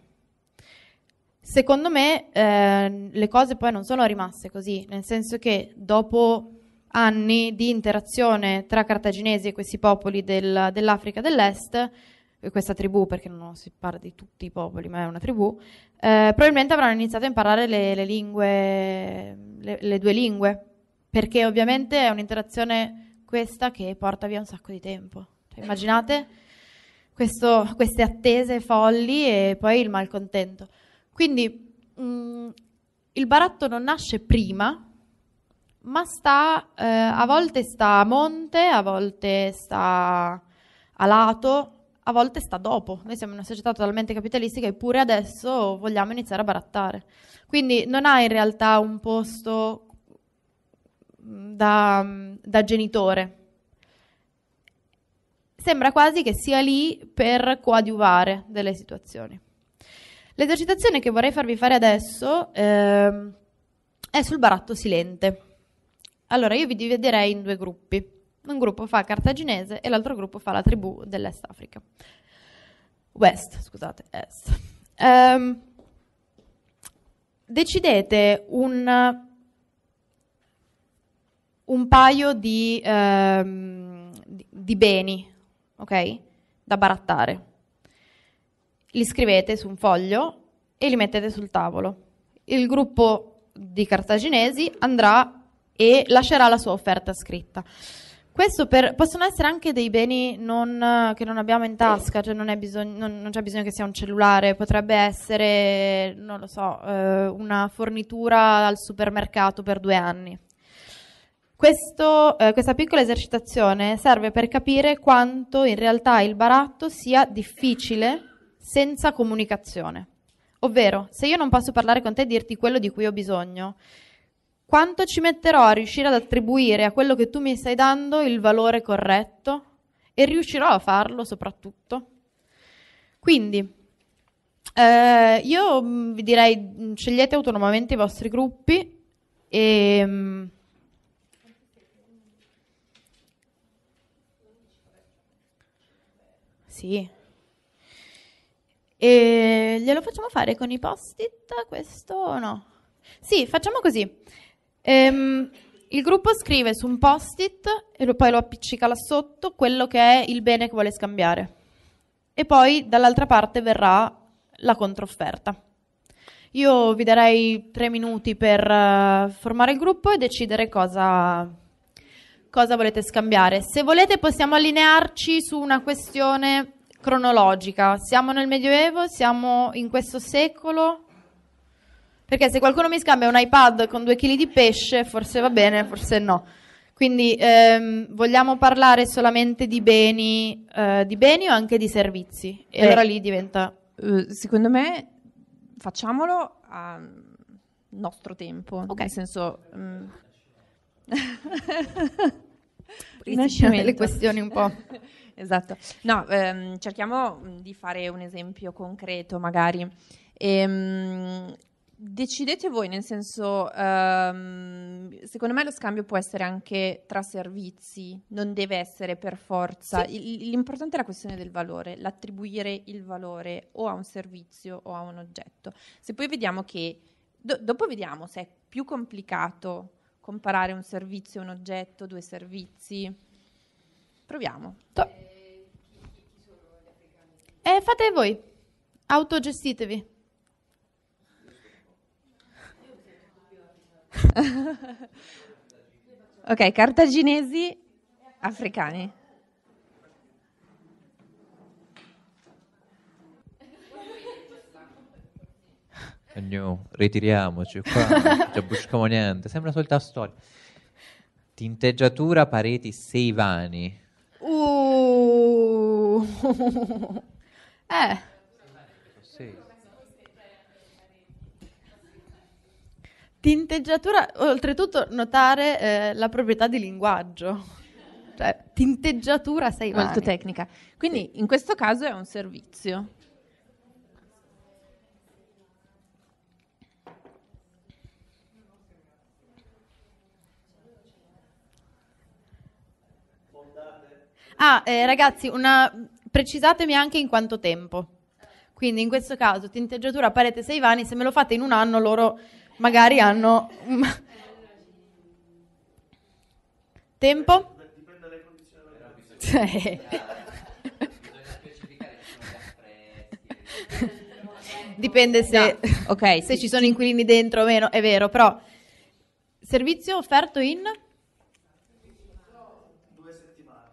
Secondo me eh, le cose poi non sono rimaste così, nel senso che dopo anni di interazione tra cartaginesi e questi popoli del, dell'Africa dell'Est, eh, questa tribù, perché non si parla di tutti i popoli, ma è una tribù, eh, probabilmente avranno iniziato a imparare le, le lingue, le, le, due lingue, perché ovviamente è un'interazione questa che porta via un sacco di tempo. Cioè, immaginate questo, queste attese folli e poi il malcontento. Quindi mh, mm, il baratto non nasce prima, ma sta, eh, a volte sta a monte, a volte sta a lato, a volte sta dopo. Noi siamo una società totalmente capitalistica eppure adesso vogliamo iniziare a barattare. Quindi non ha in realtà un posto mm, da, mm, da genitore. Sembra quasi che sia lì per coadiuvare delle situazioni. L'esercitazione che vorrei farvi fare adesso eh, è sul baratto silente. Allora, io vi dividerei in due gruppi. Un gruppo fa Cartaginese e l'altro gruppo fa la tribù dell'Est Africa. West, scusate, Est. Um, decidete un, un paio di, um, di, di beni, ok? Da barattare. Li scrivete su un foglio e li mettete sul tavolo. Il gruppo di cartaginesi andrà e lascerà la sua offerta scritta. Questo per, possono essere anche dei beni non, che non abbiamo in tasca, cioè non, bisogno, non, non, c'è bisogno che sia un cellulare, potrebbe essere, non lo so, eh, una fornitura al supermercato per due anni. Questo, eh, questa piccola esercitazione serve per capire quanto in realtà il baratto sia difficile senza comunicazione. Ovvero, se io non posso parlare con te e dirti quello di cui ho bisogno, quanto ci metterò a riuscire ad attribuire a quello che tu mi stai dando il valore corretto e riuscirò a farlo soprattutto. Quindi, eh, io mm, vi direi mm, scegliete autonomamente i vostri gruppi e... Mm, sì. E glielo facciamo fare con i post-it questo o no? Sì, facciamo così. Ehm, il gruppo scrive su un post-it e poi lo appiccica là sotto quello che è il bene che vuole scambiare. E poi dall'altra parte verrà la controfferta. Io vi darei tre minuti per eh, formare il gruppo e decidere cosa, cosa volete scambiare. Se volete possiamo allinearci su una questione cronologica. Siamo nel Medioevo, siamo in questo secolo. Perché se qualcuno mi scambia un iPad con due chili di pesce, forse va bene, forse no. Quindi ehm, vogliamo parlare solamente di beni, eh, di beni o anche di servizi? E eh, allora lì diventa... Eh, secondo me facciamolo a nostro tempo, Ok, nel senso... Mm... le questioni un po'. esatto. No, ehm, cerchiamo di fare un esempio concreto magari. Ehm, decidete voi, nel senso, um, secondo me lo scambio può essere anche tra servizi, non deve essere per forza. Sì. L'importante è la questione del valore, l'attribuire il valore o a un servizio o a un oggetto. Se poi vediamo che, do, dopo vediamo se è più complicato comparare un servizio, un oggetto, due servizi. Proviamo. Eh, eh, fate voi, autogestitevi. ok, cartaginesi, africani. No, ritiriamoci qua, cioè buscamo niente, sembra una solita storia. Tinteggiatura pareti vani. Uh. eh. Tinteggiatura, oltretutto notare eh, la proprietà di linguaggio. Cioè, tinteggiatura sei mani. Molto tecnica. Quindi sì. in questo caso è un servizio. Ah, eh, ragazzi, una... precisatemi anche in quanto tempo. Quindi in questo caso, tinteggiatura parete vani, se me lo fate in un anno loro magari hanno... Tempo? Dipende se, no. okay, se sì. ci sono inquilini dentro o meno, è vero, però servizio offerto in... Due settimane.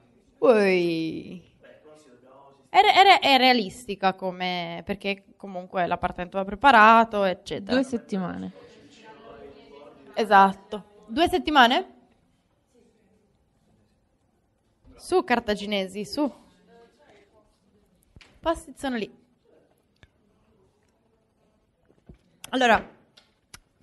È, è, è, realistica come perché comunque l'appartamento va preparato eccetera due settimane Esatto. Due settimane? Su cartaginesi, su. Posizione lì. Allora,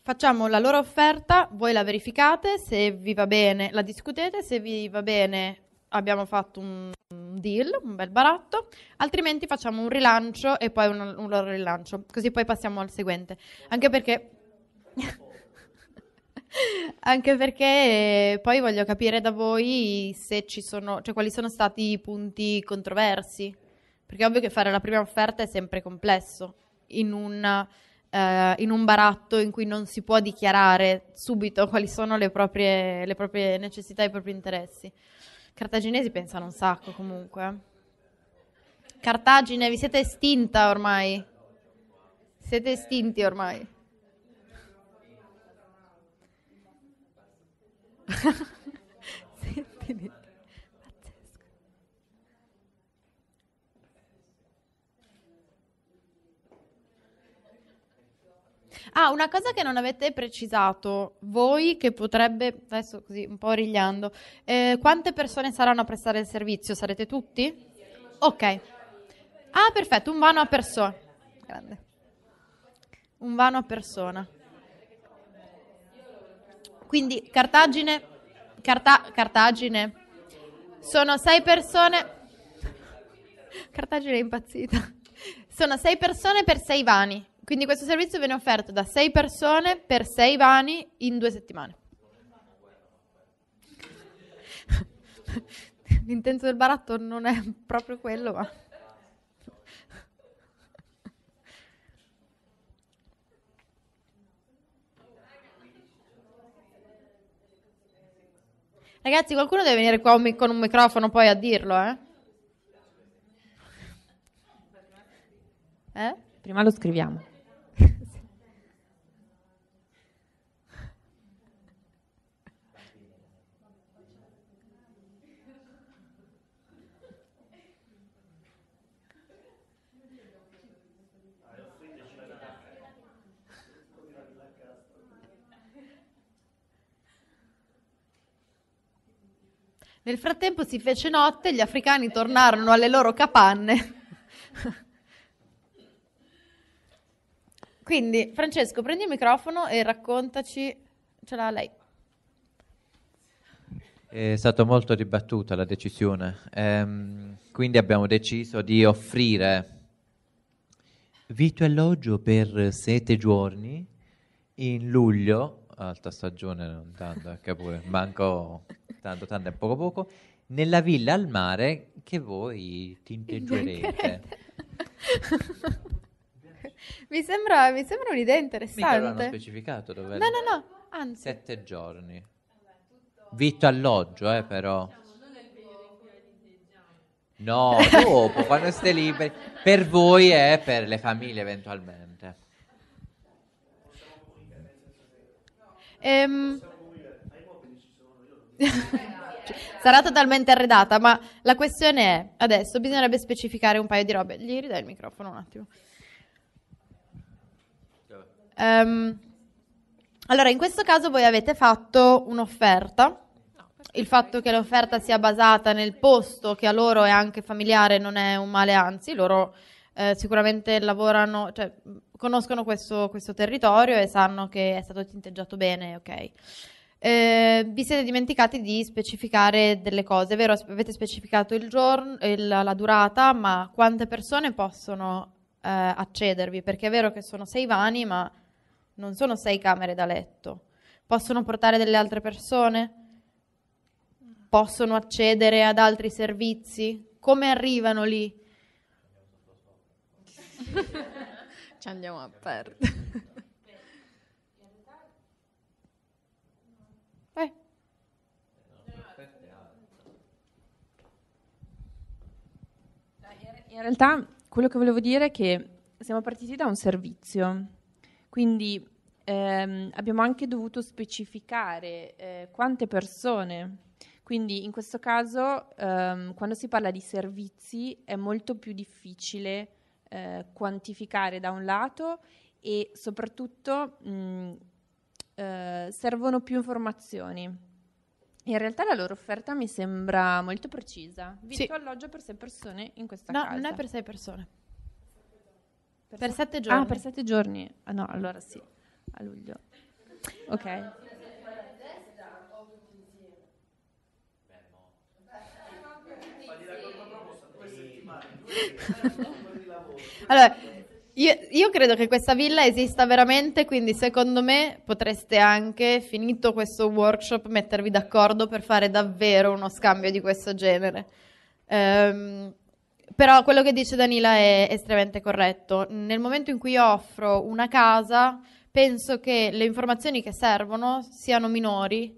facciamo la loro offerta, voi la verificate, se vi va bene la discutete, se vi va bene abbiamo fatto un deal, un bel baratto, altrimenti facciamo un rilancio e poi un, un loro rilancio, così poi passiamo al seguente. Anche perché... Anche perché eh, poi voglio capire da voi se ci sono, cioè quali sono stati i punti controversi. Perché è ovvio che fare la prima offerta è sempre complesso in un, eh, in un baratto in cui non si può dichiarare subito quali sono le proprie, le proprie necessità e i propri interessi. Cartaginesi pensano un sacco comunque. Eh. Cartagine, vi siete estinta ormai? Siete estinti ormai. Sentili. Ah, una cosa che non avete precisato voi, che potrebbe, adesso così un po' rigliando, eh, quante persone saranno a prestare il servizio? Sarete tutti? Ok. Ah, perfetto, un vano a persona. Grande. Un vano a persona. Quindi Cartagine, Carta, Cartagine, sono sei persone. Cartagine è impazzita. Sono sei persone per sei vani. Quindi questo servizio viene offerto da sei persone per sei vani in due settimane. L'intenso del baratto non è proprio quello, ma. Ragazzi, qualcuno deve venire qua con un microfono poi a dirlo, eh? eh? Prima lo scriviamo. Nel frattempo si fece notte e gli africani tornarono alle loro capanne. Quindi, Francesco, prendi il microfono e raccontaci, ce l'ha lei. È stata molto dibattuta la decisione, ehm, quindi abbiamo deciso di offrire vitto e alloggio per sette giorni in luglio, alta stagione non tanto, eh, che manco tanto tanto è poco poco, nella villa al mare che voi tinteggerete. mi, sembra, mi sembra un'idea interessante. Mica l'hanno specificato dove No, no, no, anzi. Sette giorni. Vitto alloggio, eh, però. No, dopo, quando siete liberi. Per voi e eh, per le famiglie eventualmente. Ehm... sarà totalmente arredata, ma la questione è, adesso bisognerebbe specificare un paio di robe. Gli ridai il microfono un attimo. Um, allora, in questo caso voi avete fatto un'offerta. Il fatto che l'offerta sia basata nel posto che a loro è anche familiare non è un male, anzi, loro eh, sicuramente lavorano, cioè, conoscono questo, questo territorio e sanno che è stato tinteggiato bene, ok? Eh, vi siete dimenticati di specificare delle cose, è vero? Avete specificato il giorno, il, la durata, ma quante persone possono eh, accedervi? Perché è vero che sono sei vani, ma non sono sei camere da letto. Possono portare delle altre persone? Possono accedere ad altri servizi? Come arrivano lì? Ci andiamo a perdere. in realtà quello che volevo dire è che siamo partiti da un servizio, quindi ehm, abbiamo anche dovuto specificare eh, quante persone. Quindi in questo caso, ehm, quando si parla di servizi, è molto più difficile eh, quantificare da un lato e soprattutto mh, mm, eh, servono più informazioni in realtà la loro offerta mi sembra molto precisa. Vitto sì. alloggio per sei persone in questa no, casa. No, non è per sei persone. Per, per sette giorni. Ah, per sette giorni. Ah, no, allora sì, a luglio. Ok. allora, io, io, credo che questa villa esista veramente, quindi secondo me potreste anche, finito questo workshop, mettervi d'accordo per fare davvero uno scambio di questo genere. Ehm, però quello che dice Danila è estremamente corretto. Nel momento in cui offro una casa, penso che le informazioni che servono siano minori,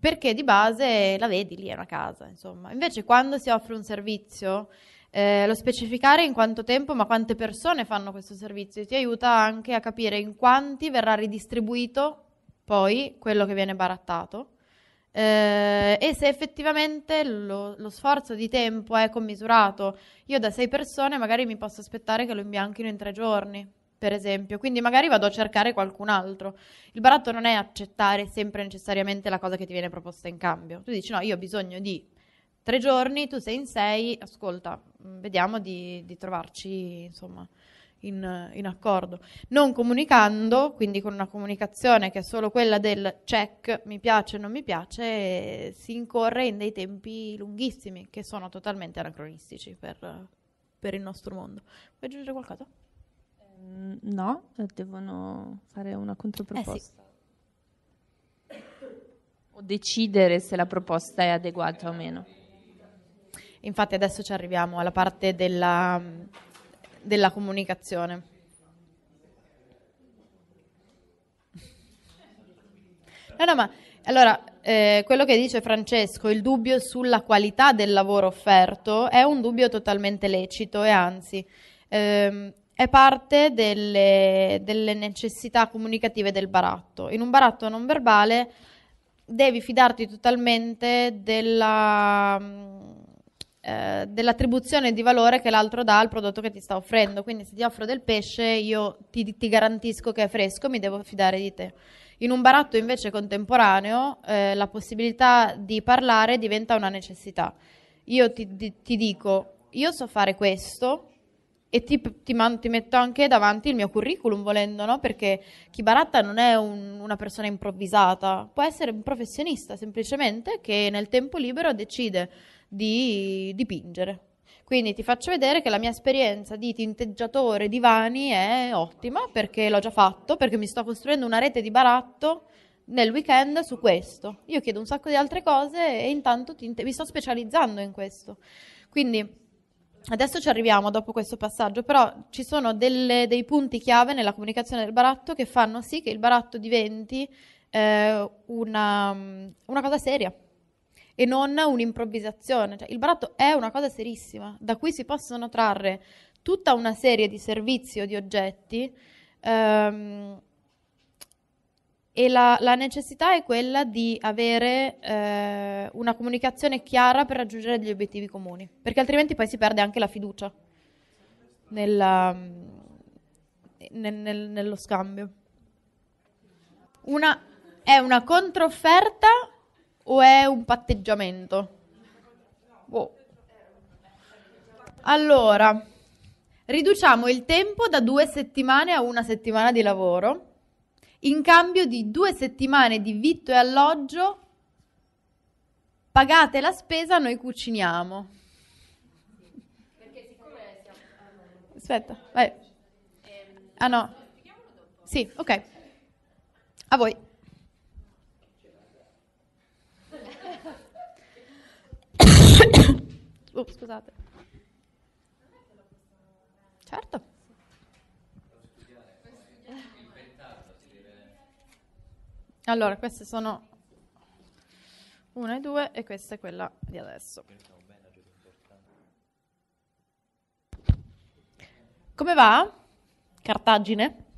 perché di base la vedi lì è una casa, insomma. Invece quando si offre un servizio eh, lo specificare in quanto tempo, ma quante persone fanno questo servizio, ti aiuta anche a capire in quanti verrà ridistribuito poi quello che viene barattato eh, e se effettivamente lo, lo, sforzo di tempo è commisurato. Io da sei persone magari mi posso aspettare che lo imbianchino in tre giorni, per esempio, quindi magari vado a cercare qualcun altro. Il baratto non è accettare sempre necessariamente la cosa che ti viene proposta in cambio. Tu dici no, io ho bisogno di tre giorni, tu sei in sei, ascolta, mm, vediamo di, di trovarci insomma, in, in, accordo. Non comunicando, quindi con una comunicazione che è solo quella del check, mi piace, o non mi piace, si incorre in dei tempi lunghissimi che sono totalmente anacronistici per, per il nostro mondo. Vuoi aggiungere qualcosa? Ehm, no, devono fare una controproposta. Eh sì o decidere se la proposta è adeguata o meno. Infatti adesso ci arriviamo alla parte della, della comunicazione. No, no, ma allora eh, quello che dice Francesco, il dubbio sulla qualità del lavoro offerto è un dubbio totalmente lecito e anzi ehm, è parte delle, delle necessità comunicative del baratto. In un baratto non verbale devi fidarti totalmente della eh, dell'attribuzione di valore che l'altro dà al prodotto che ti sta offrendo. Quindi se ti offro del pesce io ti, ti garantisco che è fresco, mi devo fidare di te. In un baratto invece contemporaneo eh, la possibilità di parlare diventa una necessità. Io ti, ti, ti dico, io so fare questo, e ti, ti, man, ti, metto anche davanti il mio curriculum volendo, no? perché chi baratta non è un, una persona improvvisata, può essere un professionista semplicemente che nel tempo libero decide di dipingere. Quindi ti faccio vedere che la mia esperienza di tinteggiatore di vani è ottima perché l'ho già fatto, perché mi sto costruendo una rete di baratto nel weekend su questo. Io chiedo un sacco di altre cose e intanto tinte- mi sto specializzando in questo. Quindi adesso ci arriviamo dopo questo passaggio, però ci sono delle, dei punti chiave nella comunicazione del baratto che fanno sì che il baratto diventi eh, una, una cosa seria e non un'improvvisazione. Cioè, il baratto è una cosa serissima, da cui si possono trarre tutta una serie di servizi o di oggetti ehm, e la, la, necessità è quella di avere eh, una comunicazione chiara per raggiungere degli obiettivi comuni, perché altrimenti poi si perde anche la fiducia nella, nel, nel, nello scambio. Una, è una controfferta o è un patteggiamento? Wow. Boh. Allora, riduciamo il tempo da due settimane a una settimana di lavoro in cambio di due settimane di vitto e alloggio. Pagate la spesa, noi cuciniamo. Aspetta, vai. Ah no. Sì, ok. A voi. Oh, scusate. Certo. Allora, queste sono una e due e questa è quella di adesso. Come va? Cartagine?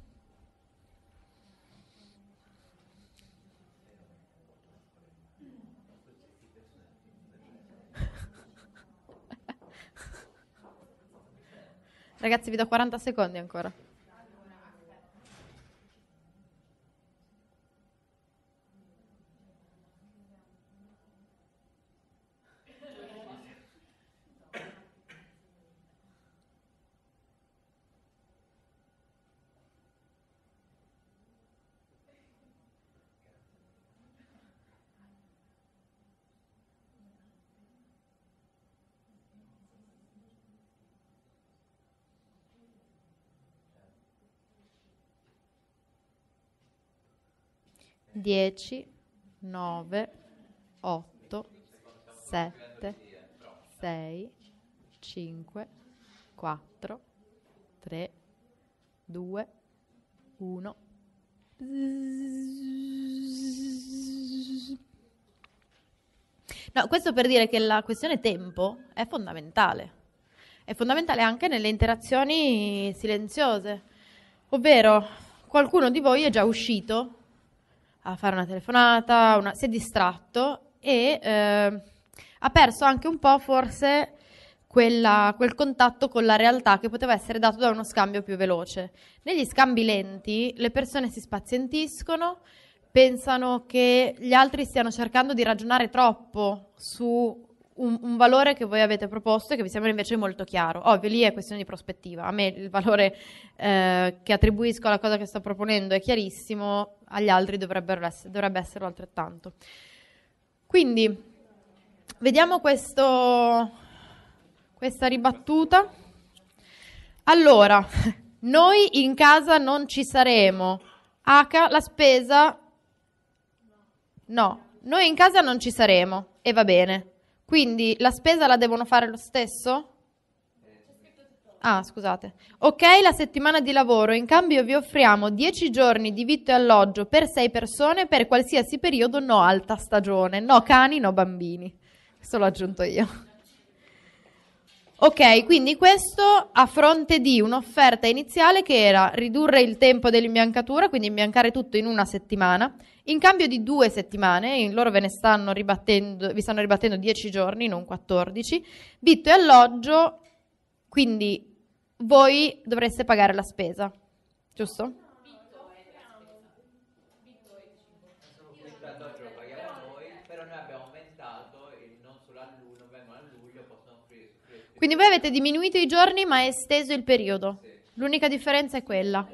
Ragazzi, vi do 40 secondi ancora. 10, 9, 8, 7, 6, 5, 4, 3, 2, 1. No, questo per dire che la questione tempo è fondamentale. È fondamentale anche nelle interazioni silenziose. Ovvero, qualcuno di voi è già uscito a fare una telefonata, una... si è distratto e eh, ha perso anche un po' forse quella, quel contatto con la realtà che poteva essere dato da uno scambio più veloce. Negli scambi lenti le persone si spazientiscono, pensano che gli altri stiano cercando di ragionare troppo su un, un, valore che voi avete proposto e che vi sembra invece molto chiaro. Ovvio, lì è questione di prospettiva. A me il valore eh, che attribuisco alla cosa che sto proponendo è chiarissimo, agli altri ess- dovrebbe essere altrettanto. Quindi, vediamo questo, questa ribattuta. Allora, noi in casa non ci saremo. H, la spesa... No, noi in casa non ci saremo e va bene. Quindi la spesa la devono fare lo stesso? Ah, scusate. Ok, la settimana di lavoro, in cambio vi offriamo 10 giorni di vitto e alloggio per 6 persone per qualsiasi periodo, no alta stagione, no cani, no bambini. Questo l'ho aggiunto io. Ok, quindi questo a fronte di un'offerta iniziale che era ridurre il tempo dell'imbiancatura, quindi imbiancare tutto in una settimana, in cambio di due settimane, loro ve ne stanno ribattendo, vi stanno ribattendo 10 giorni, non 14, vitto e alloggio, quindi voi dovreste pagare la spesa, giusto? Quindi voi avete diminuito i giorni ma è esteso il periodo. L'unica differenza è quella.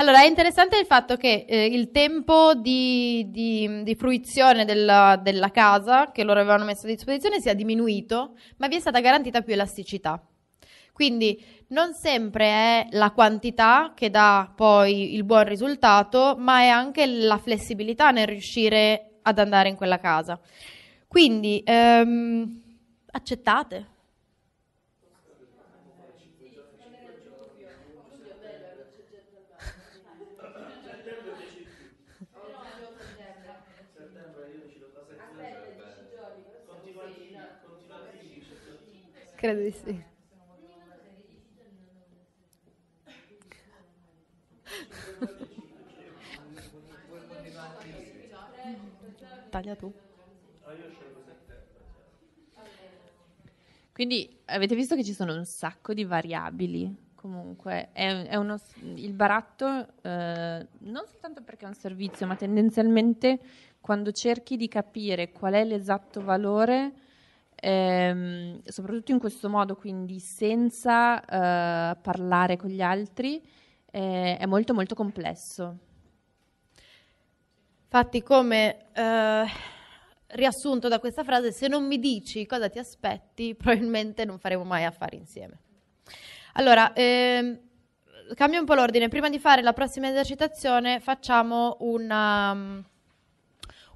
Allora, è interessante il fatto che eh, il tempo di, di, di fruizione della, della, casa che loro avevano messo a disposizione sia diminuito, ma vi è stata garantita più elasticità. Quindi non sempre è la quantità che dà poi il buon risultato, ma è anche la flessibilità nel riuscire ad andare in quella casa. Quindi ehm, accettate Credo di sì. Taglia tu. Quindi avete visto che ci sono un sacco di variabili. Comunque, è, è uno, il baratto eh, non soltanto perché è un servizio, ma tendenzialmente quando cerchi di capire qual è l'esatto valore ehm, soprattutto in questo modo, quindi senza eh, parlare con gli altri, eh, è molto molto complesso. Infatti, come eh, riassunto da questa frase, se non mi dici cosa ti aspetti, probabilmente non faremo mai affari insieme. Allora, ehm, cambio un po' l'ordine. Prima di fare la prossima esercitazione, facciamo una mm,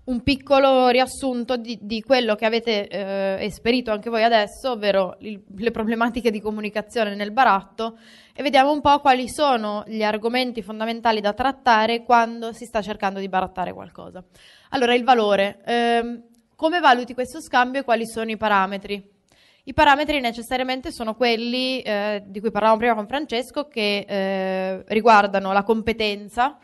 un piccolo riassunto di, di quello che avete eh, esperito anche voi adesso, ovvero il, le problematiche di comunicazione nel baratto, e vediamo un po' quali sono gli argomenti fondamentali da trattare quando si sta cercando di barattare qualcosa. Allora, il valore. Eh, come valuti questo scambio e quali sono i parametri? I parametri necessariamente sono quelli eh, di cui parlavamo prima con Francesco che eh, riguardano la competenza,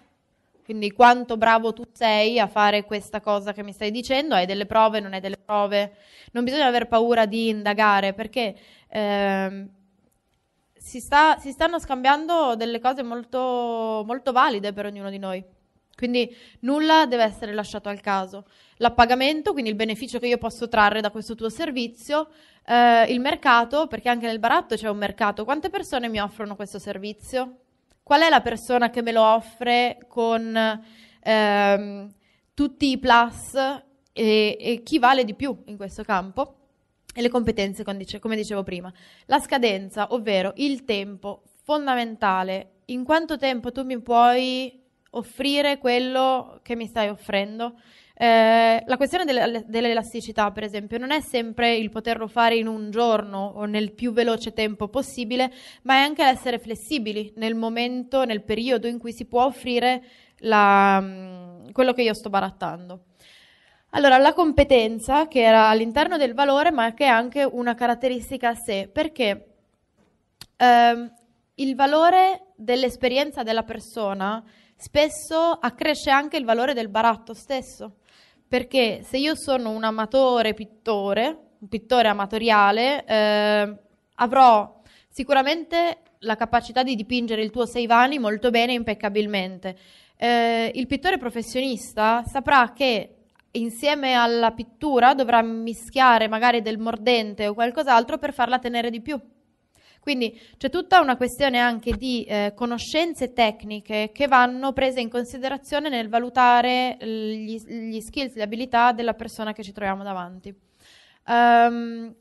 quindi quanto bravo tu sei a fare questa cosa che mi stai dicendo, hai delle prove, non hai delle prove. Non bisogna aver paura di indagare perché eh, si, sta, si, stanno scambiando delle cose molto, molto valide per ognuno di noi. Quindi nulla deve essere lasciato al caso. L'appagamento, quindi il beneficio che io posso trarre da questo tuo servizio, eh, il mercato, perché anche nel baratto c'è un mercato. Quante persone mi offrono questo servizio? qual è la persona che me lo offre con ehm, tutti i plus e, e, chi vale di più in questo campo e le competenze, come dicevo prima. La scadenza, ovvero il tempo fondamentale, in quanto tempo tu mi puoi offrire quello che mi stai offrendo eh, la questione dell'elasticità, per esempio, non è sempre il poterlo fare in un giorno o nel più veloce tempo possibile, ma è anche l'essere flessibili nel momento, nel periodo in cui si può offrire la, mm, quello che io sto barattando. Allora, la competenza che era all'interno del valore, ma che è anche una caratteristica a sé, perché ehm, il valore dell'esperienza della persona spesso accresce anche il valore del baratto stesso perché se io sono un amatore pittore, un pittore amatoriale, eh, avrò sicuramente la capacità di dipingere il tuo Seivani molto bene e impeccabilmente. Eh, il pittore professionista saprà che insieme alla pittura dovrà mischiare magari del mordente o qualcos'altro per farla tenere di più quindi c'è tutta una questione anche di eh, conoscenze tecniche che vanno prese in considerazione nel valutare gli, gli skills, le abilità della persona che ci troviamo davanti. Um,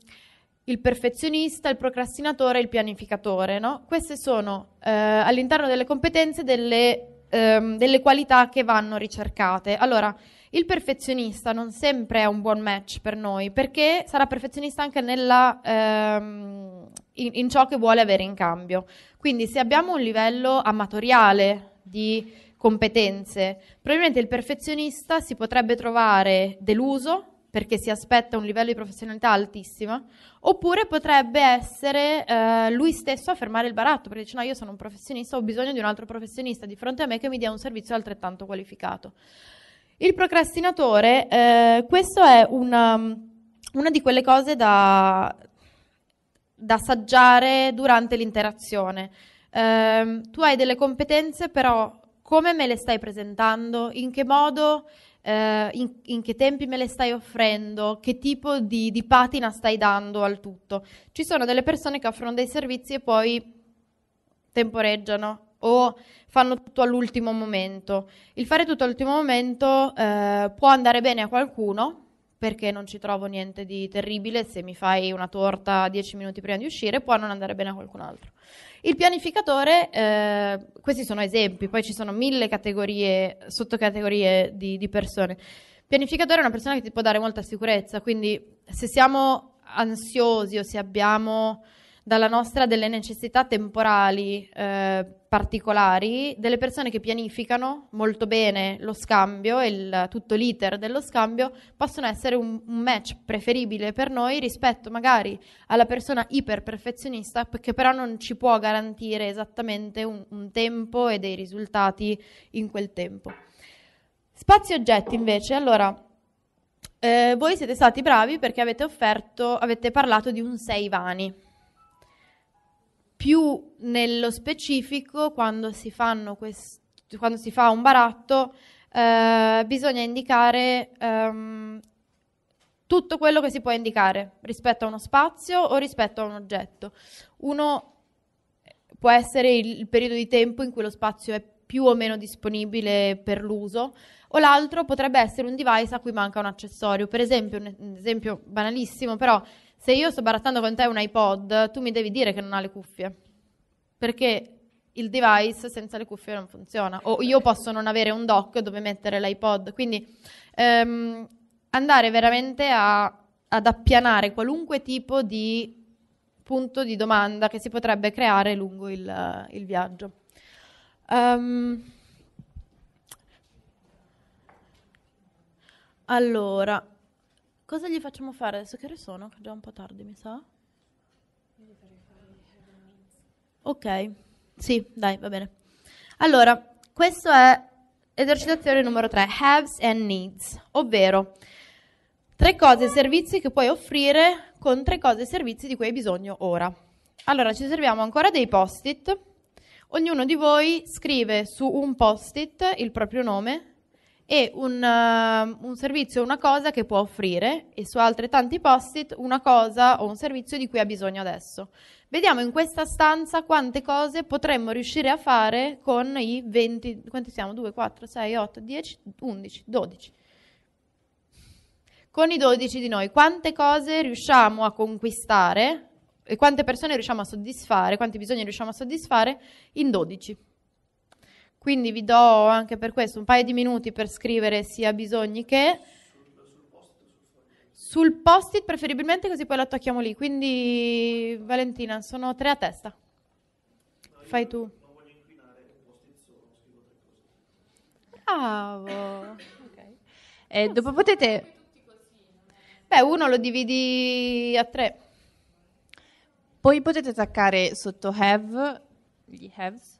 il perfezionista, il procrastinatore, il pianificatore. No? Queste sono eh, all'interno delle competenze delle, ehm, delle qualità che vanno ricercate. Allora, il perfezionista non sempre è un buon match per noi perché sarà perfezionista anche nella, ehm, in, in ciò che vuole avere in cambio. Quindi se abbiamo un livello amatoriale di competenze, probabilmente il perfezionista si potrebbe trovare deluso perché si aspetta un livello di professionalità altissimo, oppure potrebbe essere eh, lui stesso a fermare il baratto, perché dice no, io sono un professionista, ho bisogno di un altro professionista di fronte a me che mi dia un servizio altrettanto qualificato. Il procrastinatore, eh, questo è una, um, una, di quelle cose da, da assaggiare durante l'interazione. Eh, tu hai delle competenze, però come me le stai presentando? In che modo? Uh, in, in, che tempi me le stai offrendo, che tipo di, di, patina stai dando al tutto. Ci sono delle persone che offrono dei servizi e poi temporeggiano o fanno tutto all'ultimo momento. Il fare tutto all'ultimo momento eh, può andare bene a qualcuno perché non ci trovo niente di terribile, se mi fai una torta dieci minuti prima di uscire può non andare bene a qualcun altro. Il pianificatore, eh, questi sono esempi, poi ci sono mille categorie, sottocategorie di, di persone. Il pianificatore è una persona che ti può dare molta sicurezza, quindi se siamo ansiosi o se abbiamo dalla nostra delle necessità temporali eh, particolari delle persone che pianificano molto bene lo scambio e il, tutto l'iter dello scambio possono essere un, un, match preferibile per noi rispetto magari alla persona iperperfezionista che però non ci può garantire esattamente un, un tempo e dei risultati in quel tempo. Spazi oggetti invece, allora... Eh, voi siete stati bravi perché avete offerto, avete parlato di un sei vani più nello specifico quando si, quest- quando si fa un baratto eh, bisogna indicare ehm, tutto quello che si può indicare rispetto a uno spazio o rispetto a un oggetto. Uno eh, può essere il, il periodo di tempo in cui lo spazio è più o meno disponibile per l'uso, o l'altro potrebbe essere un device a cui manca un accessorio. Per esempio, un esempio banalissimo, però se io sto barattando con te un iPod, tu mi devi dire che non ha le cuffie, perché il device senza le cuffie non funziona, o io posso non avere un dock dove mettere l'iPod, quindi ehm, andare veramente a, ad appianare qualunque tipo di punto di domanda che si potrebbe creare lungo il, il viaggio. Um, allora, Cosa gli facciamo fare? Adesso che ore sono? è già un po' tardi, mi sa. Ok, sì, dai, va bene. Allora, questo è esercitazione numero 3, haves and needs, ovvero tre cose e servizi che puoi offrire con tre cose e servizi di cui hai bisogno ora. Allora, ci serviamo ancora dei post-it. Ognuno di voi scrive su un post-it il proprio nome, e un, uh, un servizio, una cosa che può offrire e su tanti post-it una cosa o un servizio di cui ha bisogno adesso. Vediamo in questa stanza quante cose potremmo riuscire a fare con i 20, quanti siamo? 2, 4, 6, 8, 10, 11, 12. Con i 12 di noi, quante cose riusciamo a conquistare e quante persone riusciamo a soddisfare, quanti bisogni riusciamo a soddisfare in 12. Quindi vi do anche per questo un paio di minuti per scrivere sia bisogni che sul post-it preferibilmente così poi lo attacchiamo lì. Quindi Valentina, sono tre a testa. No, Fai tu. Non voglio inquinare post-it solo, scrivo tre cose. Bravo. okay. eh, no, dopo potete... Beh, uno lo dividi a tre. Poi potete attaccare sotto have, gli haves,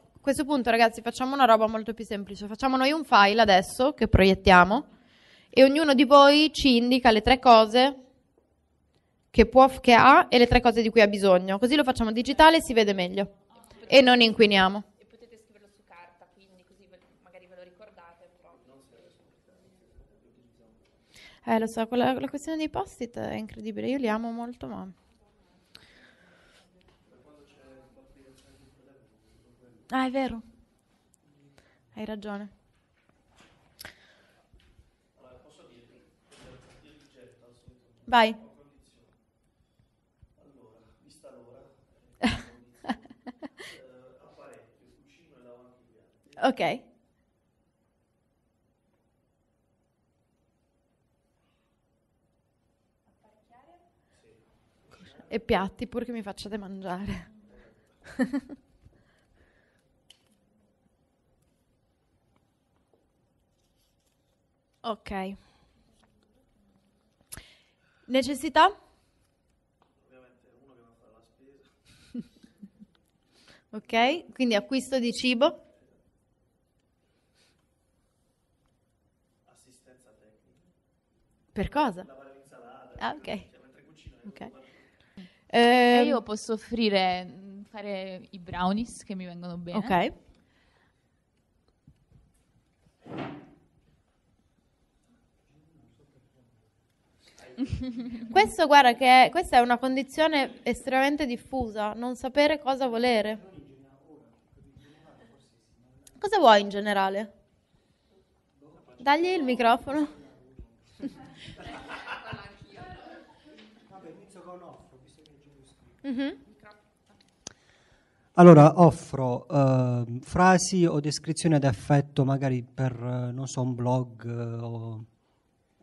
A questo punto, ragazzi, facciamo una roba molto più semplice. Facciamo noi un file adesso che proiettiamo e ognuno di voi ci indica le tre cose che, può, che ha e le tre cose di cui ha bisogno. Così lo facciamo digitale e si vede meglio. e non inquiniamo. potete scriverlo su carta, quindi così magari ve lo ricordate. Eh, lo so, quella, la questione dei post-it è incredibile. Io li amo molto, ma... Ah, è vero. Hai ragione. Allora, posso dirvi? Io vi getto al Vai. Allora, vista l'ora, eh, apparecchio, cucino e lavo anche gli altri. Ok. E piatti pur che mi facciate mangiare. Ok. Necessità? Ovviamente uno che non fa la spesa. ok, quindi acquisto di cibo. Assistenza tecnica. Per cosa? Lavare l'insalata. Ah, ok. Cioè, mentre cucino. Okay. Eh, io posso offrire, mm, fare i brownies che mi vengono bene. Ok. Questo, guarda, che è, questa è una condizione estremamente diffusa, non sapere cosa volere. Cosa vuoi in generale? Dagli il microfono. mm-hmm. Allora, offro uh, frasi o descrizioni ad effetto magari per, eh, non so, un blog uh, o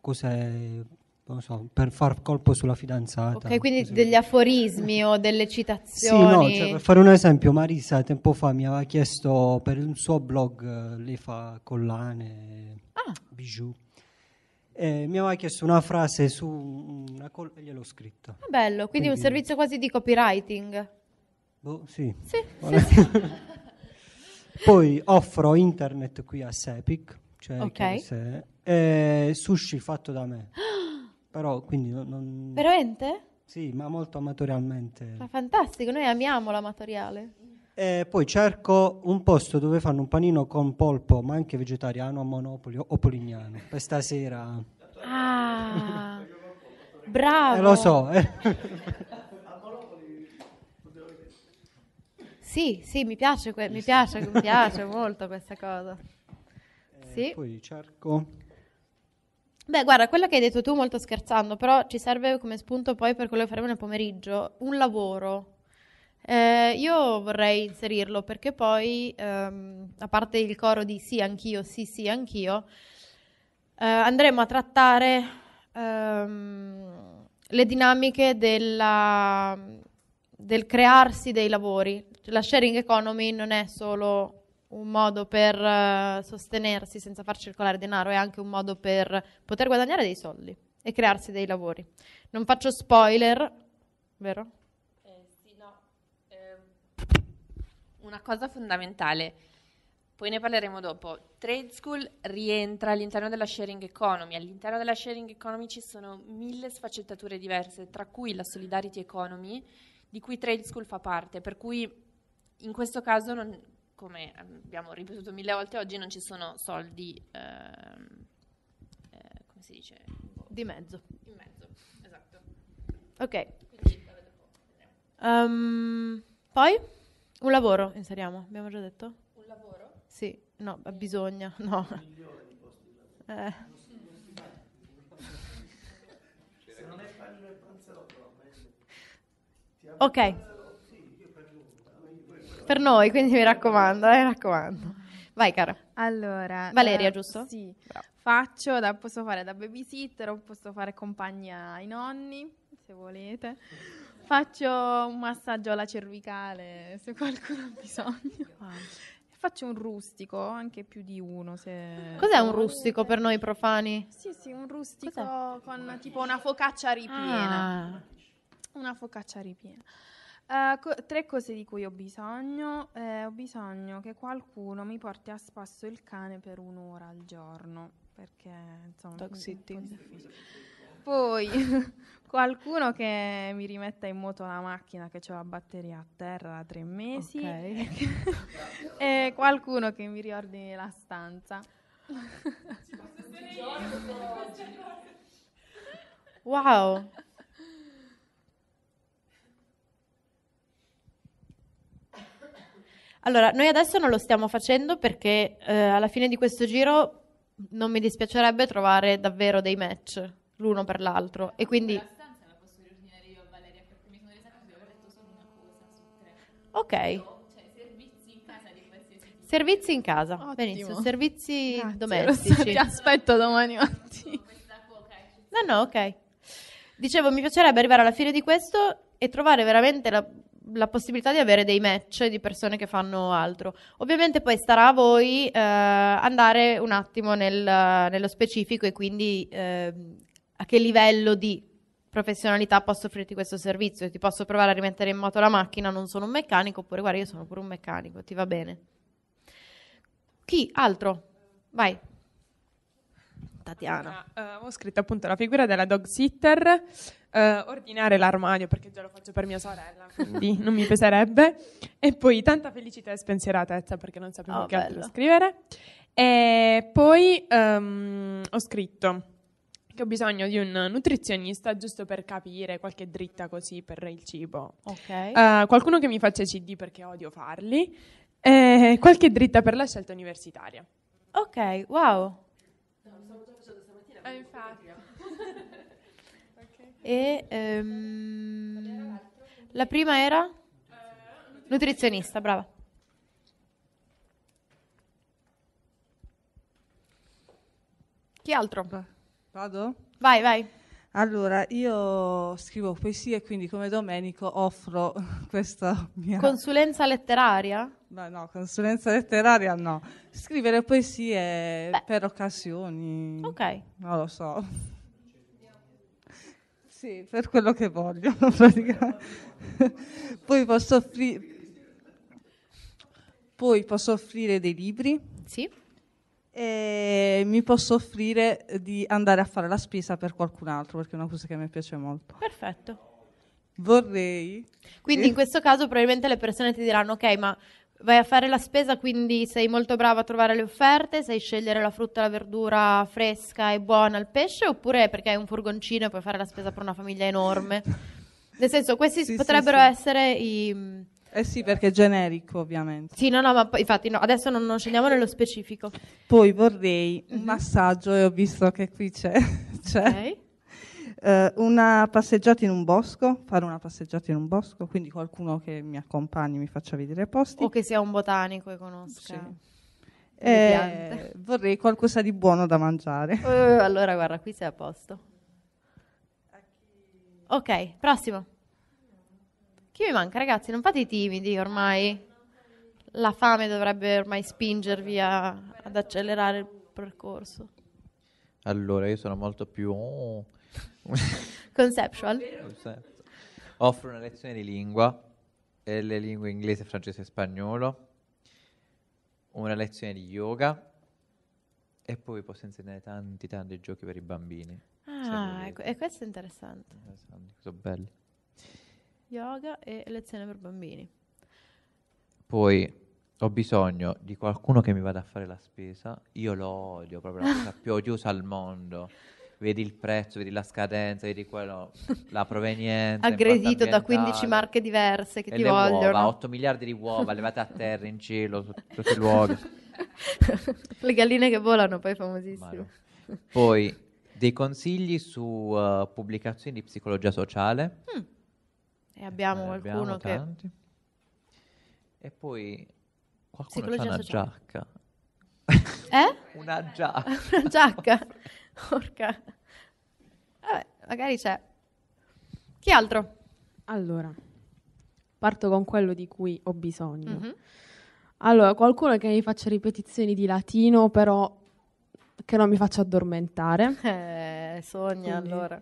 cose non So, per far colpo sulla fidanzata. Ok, quindi così. degli aforismi o delle citazioni. Sì, no, cioè, per fare un esempio, Marisa tempo fa mi aveva chiesto per un suo blog, eh, lei fa collane, ah. bijou, e mi aveva chiesto una frase su una collana e gliel'ho scritta. Ah, bello, quindi, quindi, un servizio quasi di copywriting. Boh, sì. Sì, vale. sì, sì. Poi offro internet qui a Sepic, cioè okay. se, e sushi fatto da me. Però quindi non, Veramente? Sì, ma molto amatorialmente. Ma fantastico, noi amiamo l'amatoriale. E poi cerco un posto dove fanno un panino con polpo, ma anche vegetariano a Monopoli o Polignano, per stasera. Ah, bravo! Eh, lo so. Eh. Sì, sì, mi piace, que- mi piace, mi piace molto questa cosa. Eh, sì. Poi cerco Beh, guarda, quello che hai detto tu molto scherzando, però ci serve come spunto poi per quello che faremo nel pomeriggio, un lavoro. Eh, io vorrei inserirlo perché poi, ehm, a parte il coro di sì anch'io, sì sì anch'io, eh, andremo a trattare ehm, le dinamiche della, del crearsi dei lavori. La sharing economy non è solo un modo per eh, sostenersi senza far circolare denaro, è anche un modo per poter guadagnare dei soldi e crearsi dei lavori. Non faccio spoiler, vero? Eh, sì, no. Eh, una cosa fondamentale, poi ne parleremo dopo. Trade School rientra all'interno della sharing economy. All'interno della sharing economy ci sono mille sfaccettature diverse, tra cui la solidarity economy, di cui Trade School fa parte, per cui in questo caso non come abbiamo ripetuto mille volte oggi, non ci sono soldi, ehm, eh, come si dice? Di mezzo. In mezzo, esatto. Ok. um, poi un lavoro inseriamo, abbiamo già detto? Un lavoro? Sì, no, bisogna, no. Eh. Se non è panino e panzerotto, Ok per noi, quindi mi raccomando, eh, raccomando. Vai cara. Allora, Valeria, eh, giusto? Sì. Bravo. Faccio, da, posso fare da babysitter o posso fare compagna ai nonni, se volete. Faccio un massaggio alla cervicale, se qualcuno ha bisogno. Faccio un rustico, anche più di uno. Se... Cos'è un rustico per noi profani? Sì, sì, un rustico Cos'è? con tipo una focaccia ripiena. Ah. Una focaccia ripiena. Uh, co- tre cose di cui ho bisogno. Eh, ho bisogno che qualcuno mi porti a spasso il cane per un'ora al giorno, perché insomma... Dog Poi qualcuno che mi rimetta in moto la macchina che ho la batteria a terra da tre mesi. Okay. e qualcuno che mi riordini la stanza. wow! Allora, noi adesso non lo stiamo facendo perché eh, alla fine di questo giro non mi dispiacerebbe trovare davvero dei match l'uno per l'altro e quindi... Ok. Cioè, servizi in casa, Ottimo. benissimo, servizi Grazie, domestici. ti aspetto domani mattina. No, no, ok. Dicevo, mi piacerebbe arrivare alla fine di questo e trovare veramente la la possibilità di avere dei match di persone che fanno altro. Ovviamente poi starà a voi eh, andare un attimo nel, nello specifico e quindi eh, a che livello di professionalità posso offrirti questo servizio, ti posso provare a rimettere in moto la macchina, non sono un meccanico, oppure guarda io sono pure un meccanico, ti va bene. Chi? Altro? Vai. Tatiana. Ah, avevo eh, scritto appunto la figura della dog sitter Uh, ordinare l'armadio perché già lo faccio per mia sorella, quindi non mi peserebbe. E poi tanta felicità e spensieratezza perché non sapevo oh, che bello. altro scrivere. E poi um, ho scritto che ho bisogno di un nutrizionista giusto per capire qualche dritta così per il cibo. Okay. Uh, qualcuno che mi faccia CD perché odio farli. E qualche dritta per la scelta universitaria. Ok, wow. E ehm, la prima era? Nutrizionista, brava. Chi altro? Vado? Vai, vai. Allora, io scrivo poesie e quindi come Domenico offro questa mia... Consulenza letteraria? Beh, no, consulenza letteraria no. Scrivere poesie Beh. per occasioni. Ok. Non lo so. Sì, per quello che voglio. Poi posso offrire... Poi posso offrire dei libri. Sì. E mi posso offrire di andare a fare la spesa per qualcun altro, perché è una cosa che a me piace molto. Perfetto. Vorrei. Quindi in questo caso probabilmente le persone ti diranno ok, ma Vai a fare la spesa, quindi sei molto brava a trovare le offerte, sai scegliere la frutta, la verdura fresca e buona al pesce, oppure perché hai un furgoncino e puoi fare la spesa per una famiglia enorme. Nel senso, questi sì, potrebbero sì, sì. essere i... Mm, eh sì, perché è generico ovviamente. Sì, no, no, ma infatti no, adesso non, non scendiamo nello specifico. Poi vorrei un mhm. massaggio e ho visto che qui c'è. c'è. Ok eh, una passeggiata in un bosco, fare una passeggiata in un bosco, quindi qualcuno che mi accompagni, mi faccia vedere posti. O che sia un botanico e conosca. Sì. Eh, vorrei qualcosa di buono da mangiare. Uh, allora, guarda, qui sei a posto. Ok, prossimo. Chi mi manca, ragazzi? Non fate i timidi ormai. La fame dovrebbe ormai spingervi a, ad accelerare il percorso. Allora, io sono molto più. Oh, Conceptual. Offro una lezione di lingua, e le lingue inglese, francese e spagnolo, una lezione di yoga e poi posso insegnare tanti tanti giochi per i bambini. Ah, ecco, e questo è interessante. Interessante, cosa bello. Yoga e lezione per bambini. Poi ho bisogno di qualcuno che mi vada a fare la spesa. Io lo odio, proprio la cosa più odiosa al mondo vedi il prezzo, vedi la scadenza, vedi quello, la provenienza. Aggredito da 15 marche diverse che ti vogliono. Uova, 8 miliardi di uova levate a terra, in cielo, su tutti i luoghi. Le galline che volano, poi famosissime. Poi dei consigli su uh, pubblicazioni di psicologia sociale. Mm. E abbiamo eh, qualcuno abbiamo tanti. che... E poi qualcuno ha una sociale. giacca. Eh? una giacca. una giacca. Porca. Vabbè, magari c'è. Chi altro? Allora, parto con quello di cui ho bisogno. Mm-hmm. Allora, qualcuno che mi faccia ripetizioni di latino, però che non mi faccia addormentare. Eh, sogna Quindi. allora.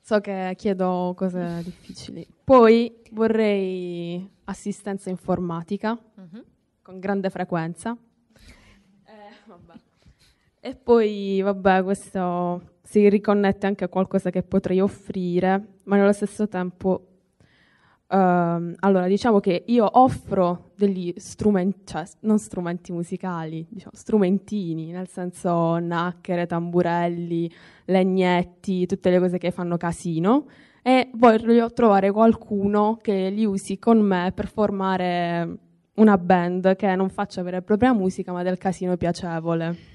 So che chiedo cose difficili. Poi vorrei assistenza informatica mm-hmm. con grande frequenza. Eh, vabbè. E poi, vabbè, questo si riconnette anche a qualcosa che potrei offrire, ma nello stesso tempo, ehm, allora, diciamo che io offro degli strumenti, cioè non strumenti musicali, diciamo, strumentini, nel senso nacchere, tamburelli, legnetti, tutte le cose che fanno casino, e voglio trovare qualcuno che li usi con me per formare una band che non faccia vera e propria musica, ma del casino piacevole.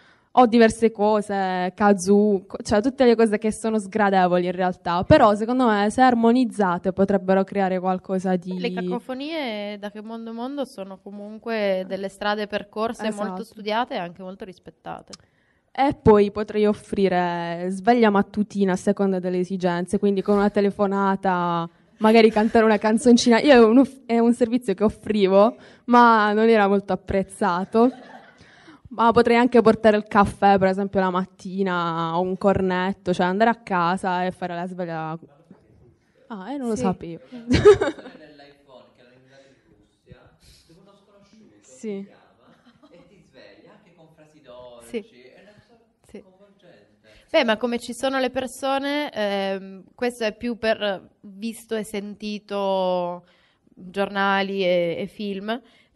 ho diverse cose, kazoo, cioè tutte le cose che sono sgradevoli in realtà, però secondo me se armonizzate potrebbero creare qualcosa di... Le cacofonie da che mondo mondo sono comunque delle strade percorse esatto. molto studiate e anche molto rispettate. E poi potrei offrire sveglia mattutina a seconda delle esigenze, quindi con una telefonata magari cantare una canzoncina. Io è un, è un servizio che offrivo, ma non era molto apprezzato. Ma potrei anche portare il caffè, per esempio, la mattina o un cornetto, cioè andare a casa e fare la sveglia. Ah, eh, non lo sapevo. dell'iPhone che l'hanno in dove uno sconosciuto sì. chiama e ti sveglia anche con frasi dolci. Beh, ma come ci sono le persone, ehm, questo è più per visto e sentito giornali e, e film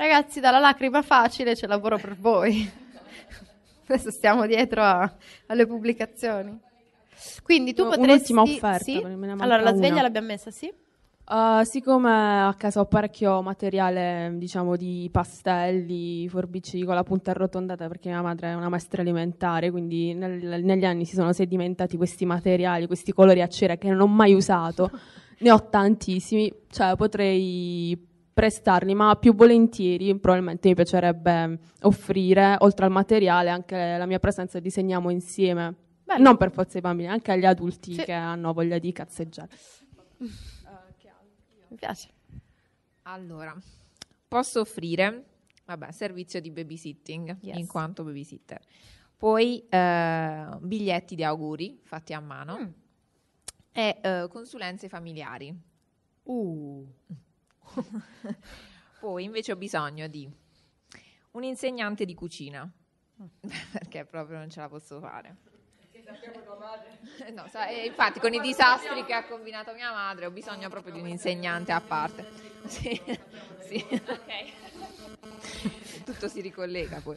Ragazzi, dalla lacrima facile c'è lavoro per voi. Adesso stiamo dietro a, alle pubblicazioni. Quindi tu no, potresti... Un'ultima offerta. Sì? Allora, la sveglia una. l'abbiamo messa, sì? Uh, siccome a casa ho parecchio materiale, diciamo, di pastelli, forbici con la punta arrotondata, perché mia madre è una maestra alimentare, quindi nel, negli anni si sono sedimentati questi materiali, questi colori a cera che non ho mai usato. ne ho tantissimi, cioè potrei prestarli, ma più volentieri probabilmente mi piacerebbe offrire, oltre al materiale, anche la mia presenza e disegniamo insieme. Beh, non per forza ai bambini, anche agli adulti sì. che hanno voglia di cazzeggiare. Uh, mi piace. Allora, posso offrire, vabbè, servizio di babysitting yes. in quanto babysitter. Poi eh, biglietti di auguri fatti a mano mm. e eh, consulenze familiari. Uh. Poi invece ho bisogno di un insegnante di cucina, perché proprio non ce la posso fare. No, sa- eh, infatti con i disastri che ha combinato mia madre ho bisogno proprio di un insegnante a parte. Sì, sì. Okay. Tutto si ricollega poi.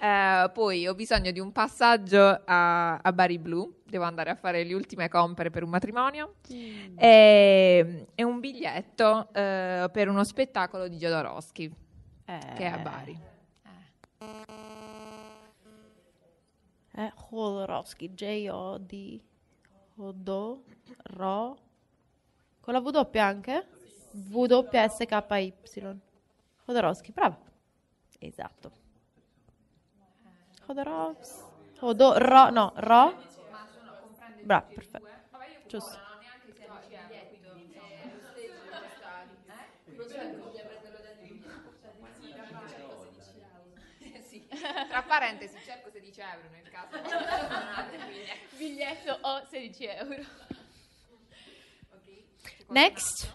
Eh, poi ho bisogno di un passaggio a, a Bari Blu, devo andare a fare le ultime compere per un matrimonio mm. e, e, un biglietto eh, per uno spettacolo di Jodorowsky eh. che è a eh. Bari. Eh. Jodorowsky, J-O-D, Odo, Ro, con la W anche? W-S-K-Y. Jodorowsky, bravo. Esatto. Khodorovs. Khodorov, no, Ro. Bravo, perfetto. Giusto. Tra parentesi, cerco 16 euro nel caso. Biglietto o 16 euro. Next.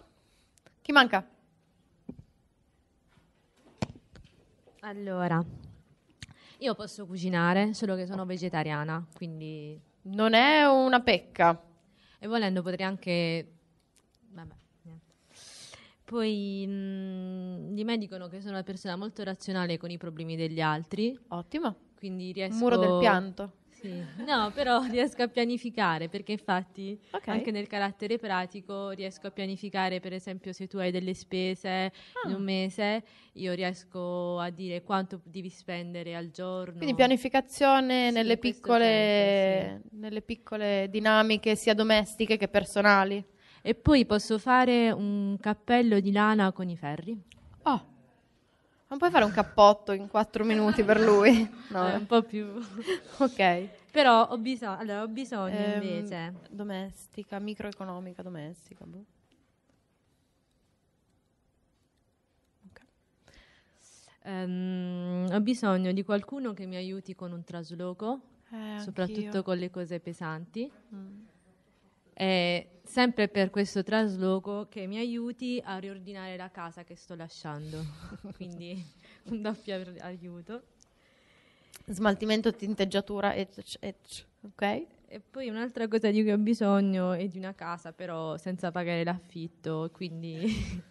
Chi manca? Allora, io posso cucinare, solo che sono vegetariana, quindi... Non è una pecca. E volendo potrei anche... Vabbè. Poi mh, di me dicono che sono una persona molto razionale con i problemi degli altri. Ottimo. Quindi riesco... Muro del pianto. Sì. No, però riesco a pianificare perché infatti okay. anche nel carattere pratico riesco a pianificare, per esempio se tu hai delle spese ah. in un mese, io riesco a dire quanto devi spendere al giorno. Quindi pianificazione sì, nelle, piccole, senso, sì. nelle piccole dinamiche sia domestiche che personali. E poi posso fare un cappello di lana con i ferri. Oh, non puoi fare un cappotto in quattro minuti per lui? No, è eh, un po' più. ok. Però ho, bisog- allora, ho bisogno ehm, invece. Domestica, microeconomica, domestica. Boh. Um, ho bisogno di qualcuno che mi aiuti con un trasloco, eh, soprattutto anch'io. con le cose pesanti. Mm eh, sempre per questo trasloco che mi aiuti a riordinare la casa che sto lasciando. Quindi un doppio aiuto. Smaltimento, tinteggiatura, etc. etc. ok? E poi un'altra cosa di cui ho bisogno è di una casa, però senza pagare l'affitto, quindi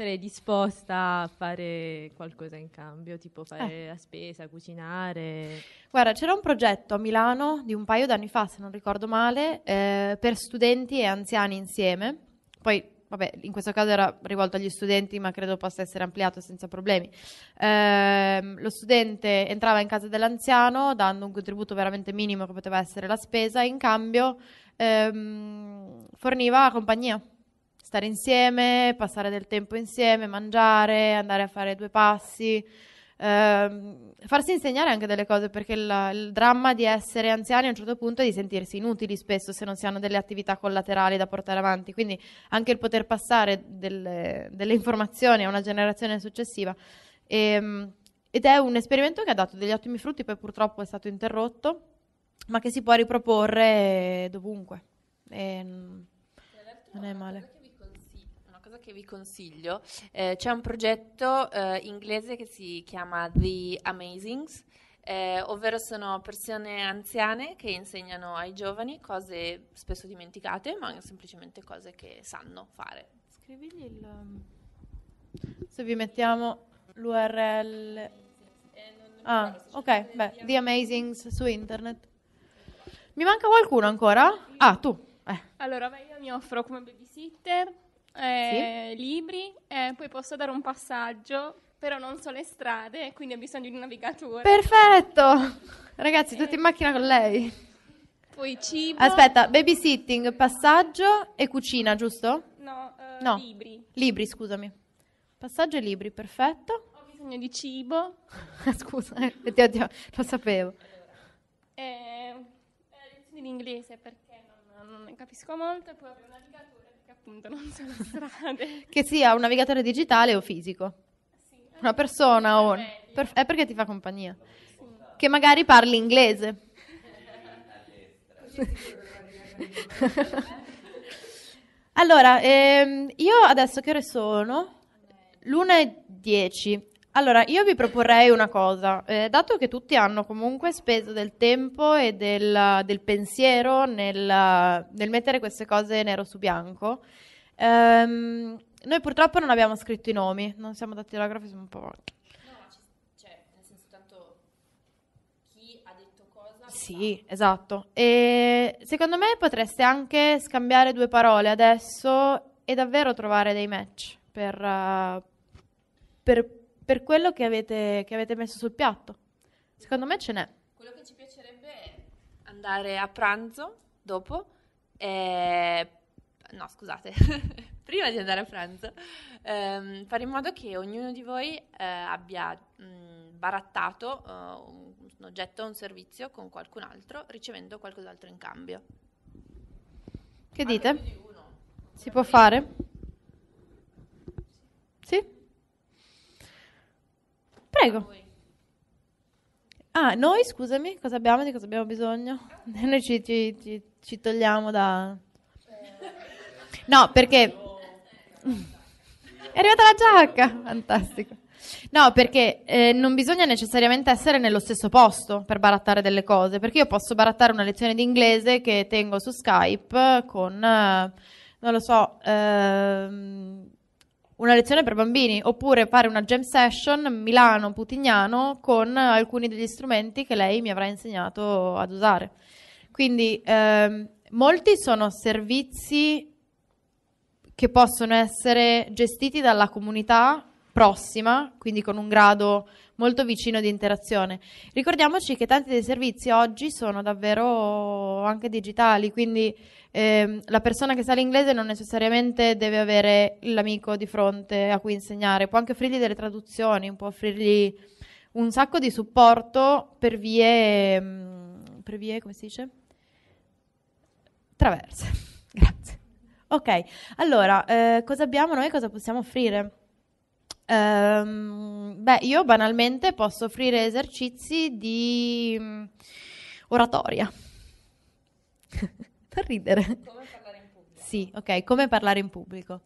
sarei disposta a fare qualcosa in cambio, tipo fare eh. la spesa, cucinare. Guarda, c'era un progetto a Milano di un paio d'anni fa, se non ricordo male, eh, per studenti e anziani insieme. Poi vabbè, in questo caso era rivolto agli studenti, ma credo possa essere ampliato senza problemi. Eh, lo studente entrava in casa dell'anziano dando un contributo veramente minimo che poteva essere la spesa, in cambio ehm, forniva compagnia stare insieme, passare del tempo insieme, mangiare, andare a fare due passi. Uh, farsi insegnare anche delle cose perché il, il, dramma di essere anziani a un certo punto è di sentirsi inutili spesso se non si hanno delle attività collaterali da portare avanti quindi anche il poter passare delle, delle informazioni a una generazione successiva e, ehm, ed è un esperimento che ha dato degli ottimi frutti poi purtroppo è stato interrotto ma che si può riproporre dovunque e, mm, non è male cosa che vi consiglio, eh, c'è un progetto eh, inglese che si chiama The Amazings, eh, ovvero sono persone anziane che insegnano ai giovani cose spesso dimenticate, ma semplicemente cose che sanno fare. Scrivigli il... Um, se vi mettiamo l'URL... Eh, ah, ok, beh, The Amazings su internet. Mi manca qualcuno ancora? Ah, tu. Eh. Allora, beh, io mi offro come babysitter eh, sì? libri, eh, poi posso dare un passaggio, però non so le strade, quindi ho bisogno di un navigatore. Perfetto! Ragazzi, tutti in macchina con lei. Poi cibo. Aspetta, babysitting, passaggio e cucina, giusto? No, eh, no. libri. Libri, scusami. Passaggio e libri, perfetto. Ho bisogno di cibo. Scusa, oddio, eh, oddio, lo sapevo. Eh, eh lezioni in inglese perché non, non, capisco molto, e poi avevo un navigatore perché appunto non sono strade. che sia un navigatore digitale o fisico. Sì, Una persona o... Per, è perché ti fa compagnia. Sì. Che magari parli inglese. allora, ehm, io adesso che ore sono? L'una e dieci. Allora, io vi proporrei una cosa, eh, dato che tutti hanno comunque speso del tempo e del, del pensiero nel, nel, mettere queste cose nero su bianco, ehm, noi purtroppo non abbiamo scritto i nomi, non siamo dati alla grafica, siamo un po'... No, cioè, nel senso tanto chi ha detto cosa... Sì, esatto. E secondo me potreste anche scambiare due parole adesso e davvero trovare dei match per, uh, per per quello che avete, che avete messo sul piatto. Secondo me ce n'è. Quello che ci piacerebbe è andare a pranzo dopo, e... no scusate, prima di andare a pranzo, ehm, fare in modo che ognuno di voi eh, abbia mh, barattato eh, un, un oggetto, un servizio con qualcun altro, ricevendo qualcos'altro in cambio. Che dite? Di si può fare? Sì? Prego. Ah, noi scusami, cosa abbiamo? Di cosa abbiamo bisogno? Noi ci, ci, ci, ci togliamo da... No, perché... È arrivata la giacca! Fantastico. No, perché eh, non bisogna necessariamente essere nello stesso posto per barattare delle cose, perché io posso barattare una lezione di inglese che tengo su Skype con, eh, non lo so, ehm, una lezione per bambini, oppure fare una jam session Milano Putignano con alcuni degli strumenti che lei mi avrà insegnato ad usare. Quindi ehm, molti sono servizi che possono essere gestiti dalla comunità prossima, quindi con un grado molto vicino di interazione. Ricordiamoci che tanti dei servizi oggi sono davvero anche digitali, quindi eh, la persona che sa l'inglese non necessariamente deve avere l'amico di fronte a cui insegnare, può anche offrirgli delle traduzioni, può offrirgli un sacco di supporto per vie, ehm, per vie come si dice? Traverse. Grazie. Ok, allora, eh, cosa abbiamo noi? Cosa possiamo offrire? Um, beh, io banalmente posso offrire esercizi di mm, oratoria. per ridere. Come parlare in pubblico. Sì, ok, come parlare in pubblico.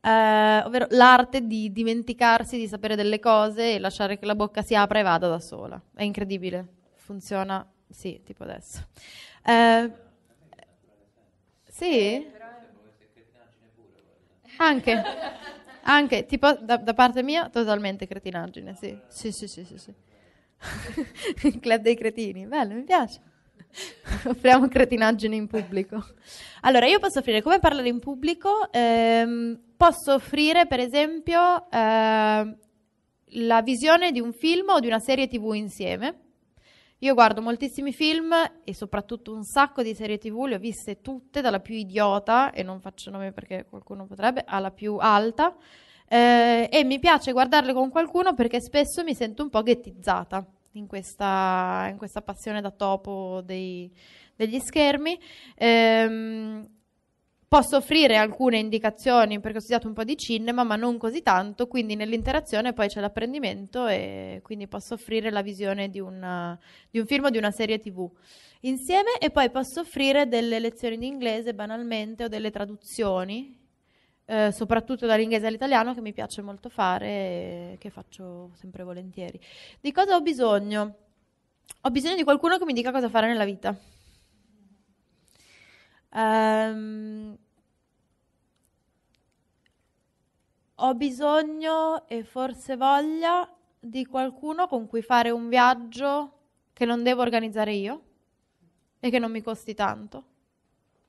Uh, ovvero l'arte di dimenticarsi di sapere delle cose e lasciare che la bocca si apra e vada da sola. È incredibile. Funziona, sì, tipo adesso. Uh, sì? Anche. Anche, tipo, da, da parte mia, totalmente cretinaggine, sì. Sì, sì, sì, sì, sì. Il club dei cretini, bello, mi piace. Offriamo cretinaggine in pubblico. Allora, io posso offrire come parlare in pubblico. Ehm, posso offrire, per esempio, ehm, la visione di un film o di una serie tv insieme io guardo moltissimi film e soprattutto un sacco di serie TV, le ho viste tutte, dalla più idiota, e non faccio nome perché qualcuno potrebbe, alla più alta. Eh, e mi piace guardarle con qualcuno perché spesso mi sento un po' ghettizzata in questa, in questa passione da topo dei, degli schermi. Eh, Posso offrire alcune indicazioni perché ho studiato un po' di cinema, ma non così tanto, quindi nell'interazione poi c'è l'apprendimento e quindi posso offrire la visione di, una, di un film o di una serie tv insieme e poi posso offrire delle lezioni di inglese banalmente o delle traduzioni eh, soprattutto dall'inglese all'italiano che mi piace molto fare e che faccio sempre volentieri. Di cosa ho bisogno? Ho bisogno di qualcuno che mi dica cosa fare nella vita. Ehm, ho bisogno e forse voglia di qualcuno con cui fare un viaggio che non devo organizzare io e che non mi costi tanto.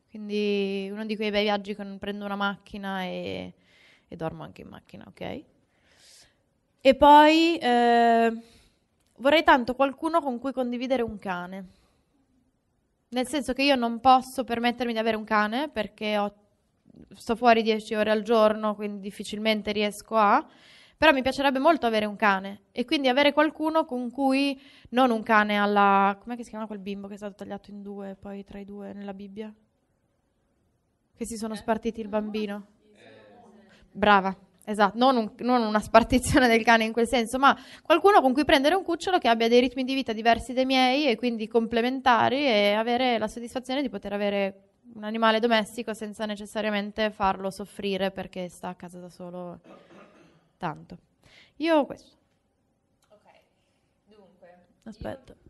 Quindi uno di quei bei viaggi che non prendo una macchina e, e dormo anche in macchina, ok? E poi eh, vorrei tanto qualcuno con cui condividere un cane. Nel senso che io non posso permettermi di avere un cane perché ho, sto fuori 10 ore al giorno, quindi difficilmente riesco a. Però mi piacerebbe molto avere un cane e quindi avere qualcuno con cui, non un cane alla... com'è si chiama quel bimbo che è stato tagliato in due, poi tra i due nella Bibbia? Che si sono eh, spartiti il bambino? Brava esatto, non, un, non, una spartizione del cane in quel senso, ma qualcuno con cui prendere un cucciolo che abbia dei ritmi di vita diversi dai miei e quindi complementari e avere la soddisfazione di poter avere un animale domestico senza necessariamente farlo soffrire perché sta a casa da solo tanto. Io questo. Ok, dunque. Aspetta. Io...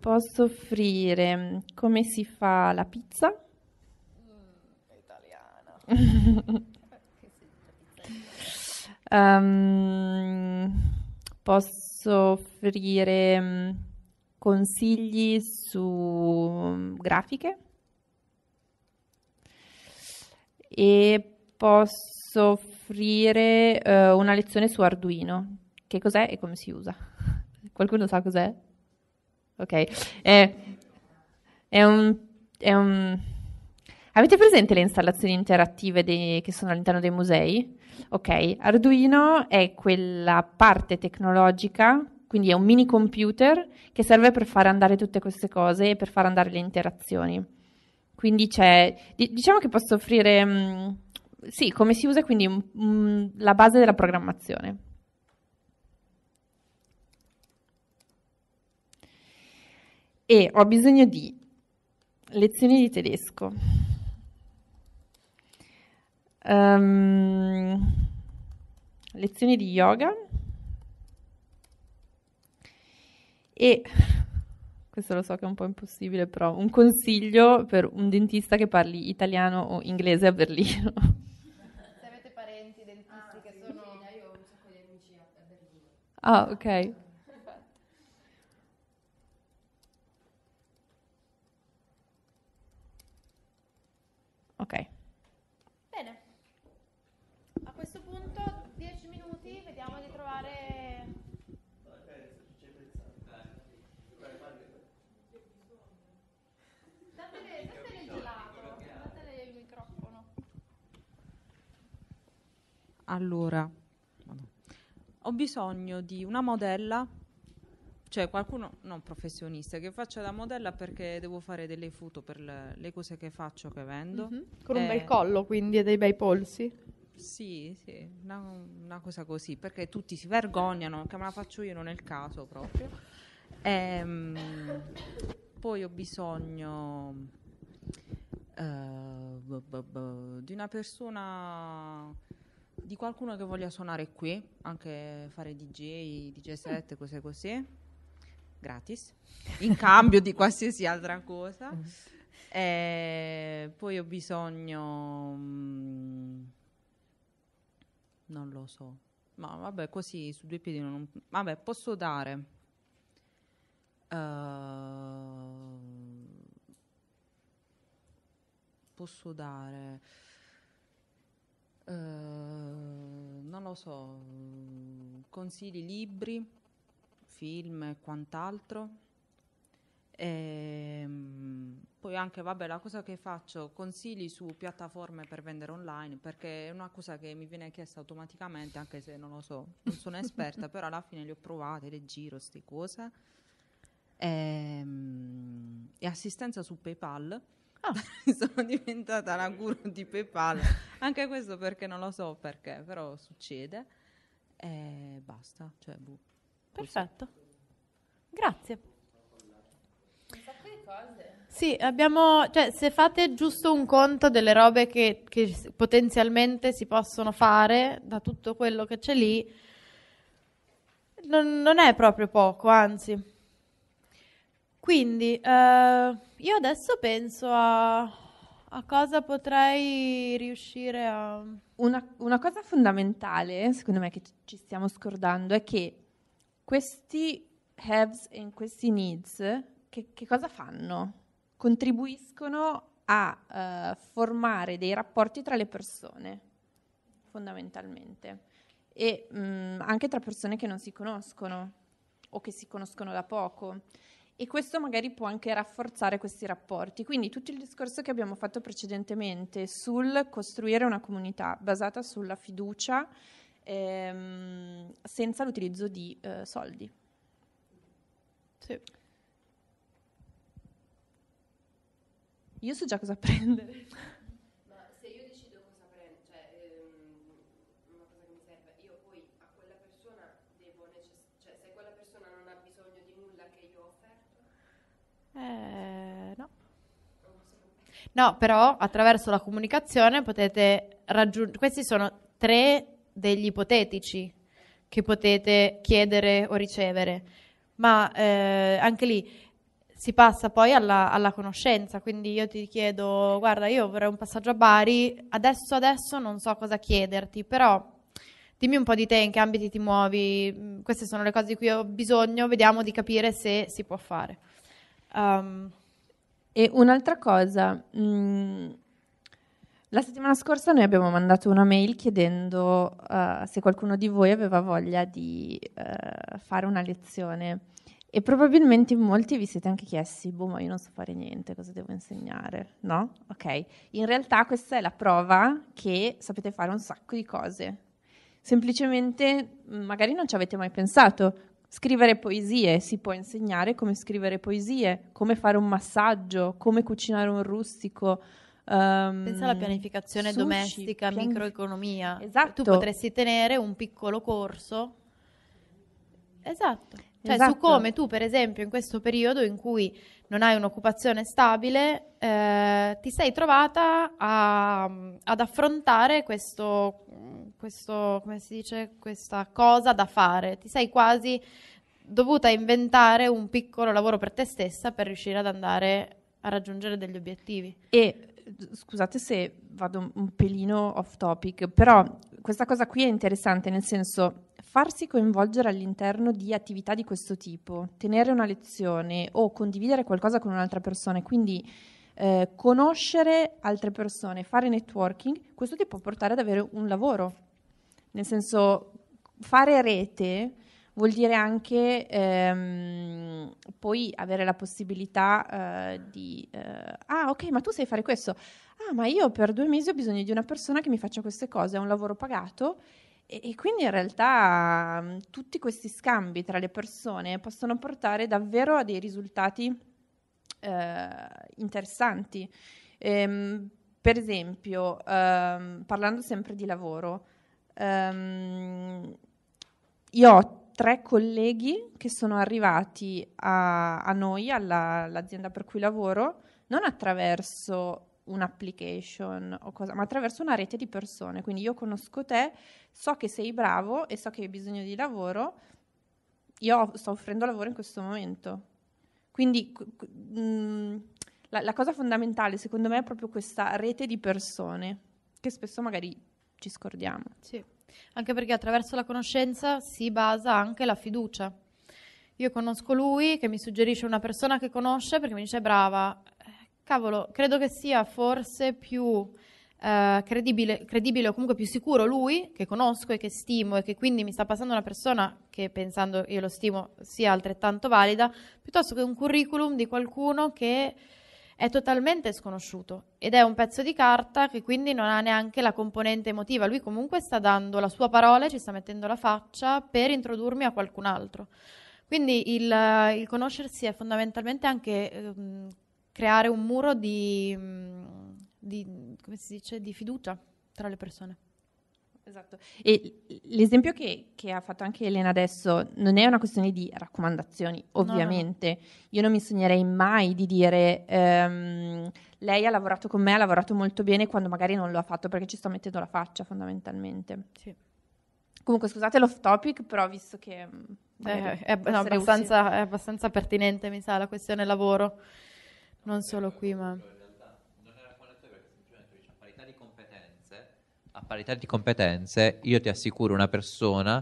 Posso offrire mm, come si fa la pizza? Mm, italiana. um, posso offrire mm, consigli su mm, grafiche? E posso offrire uh, una lezione su Arduino. Che cos'è e come si usa? Qualcuno sa cos'è? Ok, è, è, un, è un... Avete presente le installazioni interattive dei, che sono all'interno dei musei? Ok, Arduino è quella parte tecnologica, quindi è un mini computer che serve per far andare tutte queste cose e per far andare le interazioni. Quindi c'è, diciamo che posso offrire, mm, sì, come si usa quindi mm, la base della programmazione. e ho bisogno di lezioni di tedesco. Um, lezioni di yoga e questo lo so che è un po' impossibile, però un consiglio per un dentista che parli italiano o inglese a Berlino. Se avete parenti dentisti ah, che sono... Io ho un sacco di amici a Berlino. Ah, ok. Ok. Bene. A questo punto 10 minuti, vediamo di trovare... Datele, il microfono. Allora, ho bisogno di una modella cioè qualcuno non professionista che faccia da modella perché devo fare delle foto per le, le cose che faccio, che vendo. Mm-hmm. Con eh, un bel collo quindi e dei bei polsi. Sì, sì, una, una, cosa così, perché tutti si vergognano, che me la faccio io non è il caso proprio. Ehm, poi ho bisogno eh, b- b- b- di una persona di qualcuno che voglia suonare qui, anche fare DJ, DJ set, cose così gratis, in cambio di qualsiasi altra cosa. Mm. E eh, poi ho bisogno, mh, mm, non lo so, ma vabbè, così su due piedi non... Vabbè, posso dare... Uh, posso dare... Uh, non lo so, consigli libri film e quant'altro. E, ehm, poi anche, vabbè, la cosa che faccio, consigli su piattaforme per vendere online, perché è una cosa che mi viene chiesta automaticamente, anche se non lo so, non sono esperta, però alla fine le ho provate, le giro, queste cose. E, ehm, e assistenza su PayPal. Ah. sono diventata la guru di PayPal. Anche questo perché non lo so perché, però succede. E basta, cioè, bu. Boh. Perfetto. Grazie. Sì, abbiamo, cioè, se fate giusto un conto delle robe che, che potenzialmente si possono fare da tutto quello che c'è lì, non, non è proprio poco, anzi. Quindi, eh, io adesso penso a, a, cosa potrei riuscire a... Una, una cosa fondamentale, secondo me, che ci stiamo scordando è che questi haves e questi needs che, che cosa fanno? Contribuiscono a uh, formare dei rapporti tra le persone, fondamentalmente, e mh, mm, anche tra persone che non si conoscono o che si conoscono da poco. E questo magari può anche rafforzare questi rapporti. Quindi tutto il discorso che abbiamo fatto precedentemente sul costruire una comunità basata sulla fiducia ehm, senza l'utilizzo di eh, soldi. Sì. Io so già cosa prendere. Ma se io decido cosa prendere, cioè ehm, una cosa che mi serve, io poi a quella persona devo necess- cioè se quella persona non ha bisogno di nulla che io ho offerto. Eh, no. No, però attraverso la comunicazione potete raggiungere. Questi sono tre degli ipotetici che potete chiedere o ricevere, ma eh, anche lì si passa poi alla, alla, conoscenza, quindi io ti chiedo, guarda, io vorrei un passaggio a Bari, adesso adesso non so cosa chiederti, però dimmi un po' di te, in che ambiti ti muovi, mm, queste sono le cose di cui ho bisogno, vediamo di capire se si può fare. Um. E un'altra cosa, mh, mm, la settimana scorsa noi abbiamo mandato una mail chiedendo uh, se qualcuno di voi aveva voglia di uh, fare una lezione e probabilmente molti vi siete anche chiesti, boh, ma io non so fare niente, cosa devo insegnare? No? Ok. In realtà questa è la prova che sapete fare un sacco di cose. Semplicemente mm, magari non ci avete mai pensato. Scrivere poesie, si può insegnare come scrivere poesie, come fare un massaggio, come cucinare un rustico, Um, Pensa alla pianificazione sushi, domestica, pian... microeconomia. Esatto. Tu potresti tenere un piccolo corso. Esatto. Cioè esatto. su come tu, per esempio, in questo periodo in cui non hai un'occupazione stabile, eh, ti sei trovata a, ad affrontare questo, questo, come si dice, questa cosa da fare. Ti sei quasi dovuta inventare un piccolo lavoro per te stessa per riuscire ad andare a raggiungere degli obiettivi. E scusate se vado un pelino off topic, però questa cosa qui è interessante nel senso farsi coinvolgere all'interno di attività di questo tipo, tenere una lezione o condividere qualcosa con un'altra persona, quindi eh, conoscere altre persone, fare networking, questo ti può portare ad avere un lavoro. Nel senso fare rete vuol dire anche ehm, poi avere la possibilità eh, di eh, ah ok ma tu sai fare questo ah ma io per due mesi ho bisogno di una persona che mi faccia queste cose è un lavoro pagato e, e quindi in realtà mm, tutti questi scambi tra le persone possono portare davvero a dei risultati eh, interessanti ehm, per esempio ehm, parlando sempre di lavoro ehm, io ho tre colleghi che sono arrivati a, a noi, alla, all'azienda per cui lavoro, non attraverso un'application o cosa, ma attraverso una rete di persone. Quindi io conosco te, so che sei bravo e so che hai bisogno di lavoro, io sto offrendo lavoro in questo momento. Quindi mm, la, la cosa fondamentale secondo me è proprio questa rete di persone che spesso magari ci scordiamo. Sì anche perché attraverso la conoscenza si basa anche la fiducia. Io conosco lui che mi suggerisce una persona che conosce perché mi dice brava, cavolo, credo che sia forse più eh, credibile, credibile o comunque più sicuro lui che conosco e che stimo e che quindi mi sta passando una persona che pensando io lo stimo sia altrettanto valida, piuttosto che un curriculum di qualcuno che è totalmente sconosciuto ed è un pezzo di carta che quindi non ha neanche la componente emotiva. Lui comunque sta dando la sua parola, e ci sta mettendo la faccia per introdurmi a qualcun altro. Quindi il, il conoscersi è fondamentalmente anche ehm, creare un muro di, mm, di, come si dice, di fiducia tra le persone. Esatto. E l'esempio che, che, ha fatto anche Elena adesso non è una questione di raccomandazioni, ovviamente. No, no. Io non mi sognerei mai di dire ehm, lei ha lavorato con me, ha lavorato molto bene quando magari non lo ha fatto perché ci sto mettendo la faccia fondamentalmente. Sì. Comunque scusate l'off topic, però visto che... Mm, eh, è, no, abbastanza, è abbastanza pertinente, mi sa, la questione lavoro, non solo qui ma... parità di competenze, io ti assicuro una persona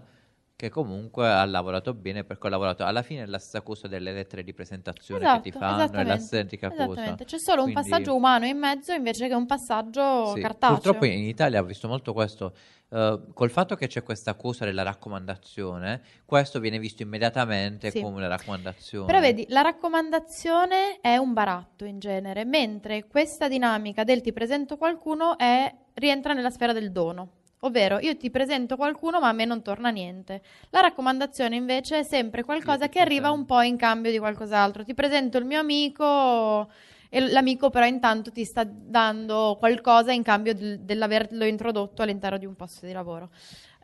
che comunque ha lavorato bene perché ha lavorato alla fine è la stessa cosa delle lettere di presentazione esatto, che ti esatto, fanno è la identica cosa c'è solo Quindi, un passaggio umano in mezzo invece che un passaggio sì, cartaceo purtroppo in Italia ho visto molto questo Uh, col fatto che c'è questa cosa della raccomandazione, questo viene visto immediatamente sì. come una raccomandazione. Però vedi, la raccomandazione è un baratto in genere, mentre questa dinamica del ti presento qualcuno è, rientra nella sfera del dono. Ovvero, io ti presento qualcuno ma a me non torna niente. La raccomandazione invece è sempre qualcosa che arriva un po' in cambio di qualcos'altro. Ti presento il mio amico e l'amico però intanto ti sta dando qualcosa in cambio dell'averlo introdotto all'interno di un posto di lavoro.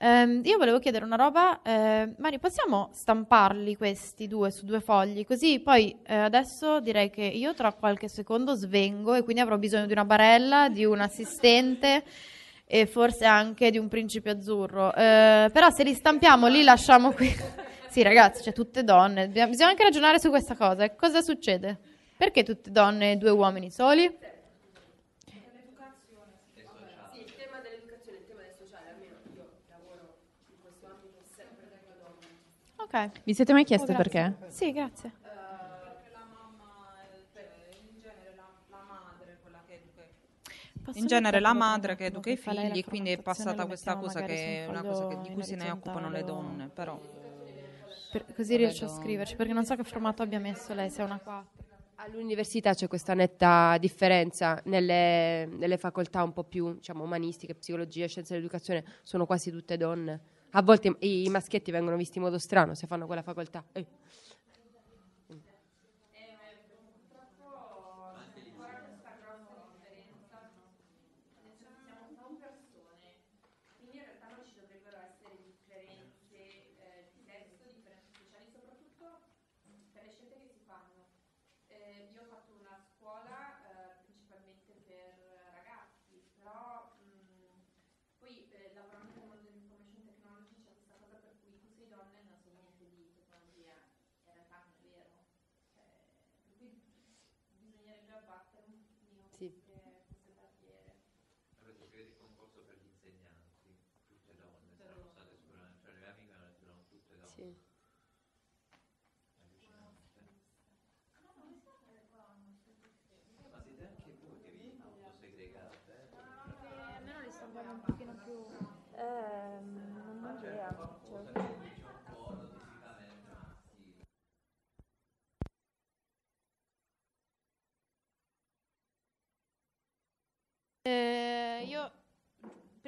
Um, io volevo chiedere una roba, eh, Mari, possiamo stamparli questi due su due fogli? Così poi eh, adesso direi che io tra qualche secondo svengo e quindi avrò bisogno di una barella, di un assistente e forse anche di un principe azzurro. Eh, però se li stampiamo, li lasciamo qui. sì, ragazzi, cioè tutte donne. Bisogna anche ragionare su questa cosa. Cosa succede? Perché tutte donne e due uomini soli? Okay. Vi siete mai chiesto oh, perché? Sì, grazie. in genere la madre che educa i figli, e quindi è passata questa cosa che è una cosa che, di cui se ne occupano le donne, però. Per, così riesce a scriverci, perché non so che formato abbia messo lei, se è una 4. All'università c'è questa netta differenza nelle, nelle facoltà un po' più diciamo, umanistiche, psicologia, scienze dell'educazione, sono quasi tutte donne. A volte i, i maschietti vengono visti in modo strano se fanno quella facoltà. Eh.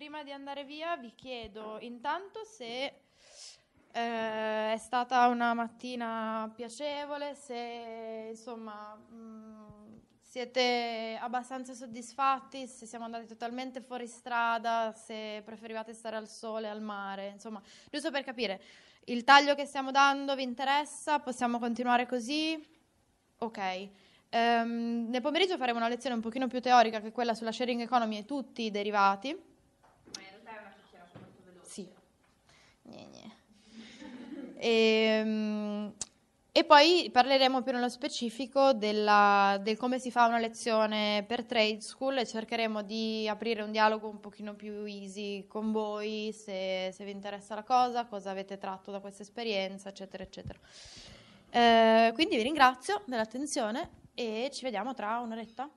prima di andare via vi chiedo intanto se eh, è stata una mattina piacevole, se insomma mh, mm, siete abbastanza soddisfatti, se siamo andati totalmente fuori strada, se preferivate stare al sole, al mare, insomma, giusto per capire, il taglio che stiamo dando vi interessa? Possiamo continuare così? Ok. Um, nel pomeriggio faremo una lezione un pochino più teorica che quella sulla sharing economy e tutti i derivati E, ehm, e poi parleremo più nello specifico della, del come si fa una lezione per trade school e cercheremo di aprire un dialogo un pochino più easy con voi, se, se vi interessa la cosa, cosa avete tratto da questa esperienza, eccetera, eccetera. Eh, quindi vi ringrazio dell'attenzione e ci vediamo tra un'oretta.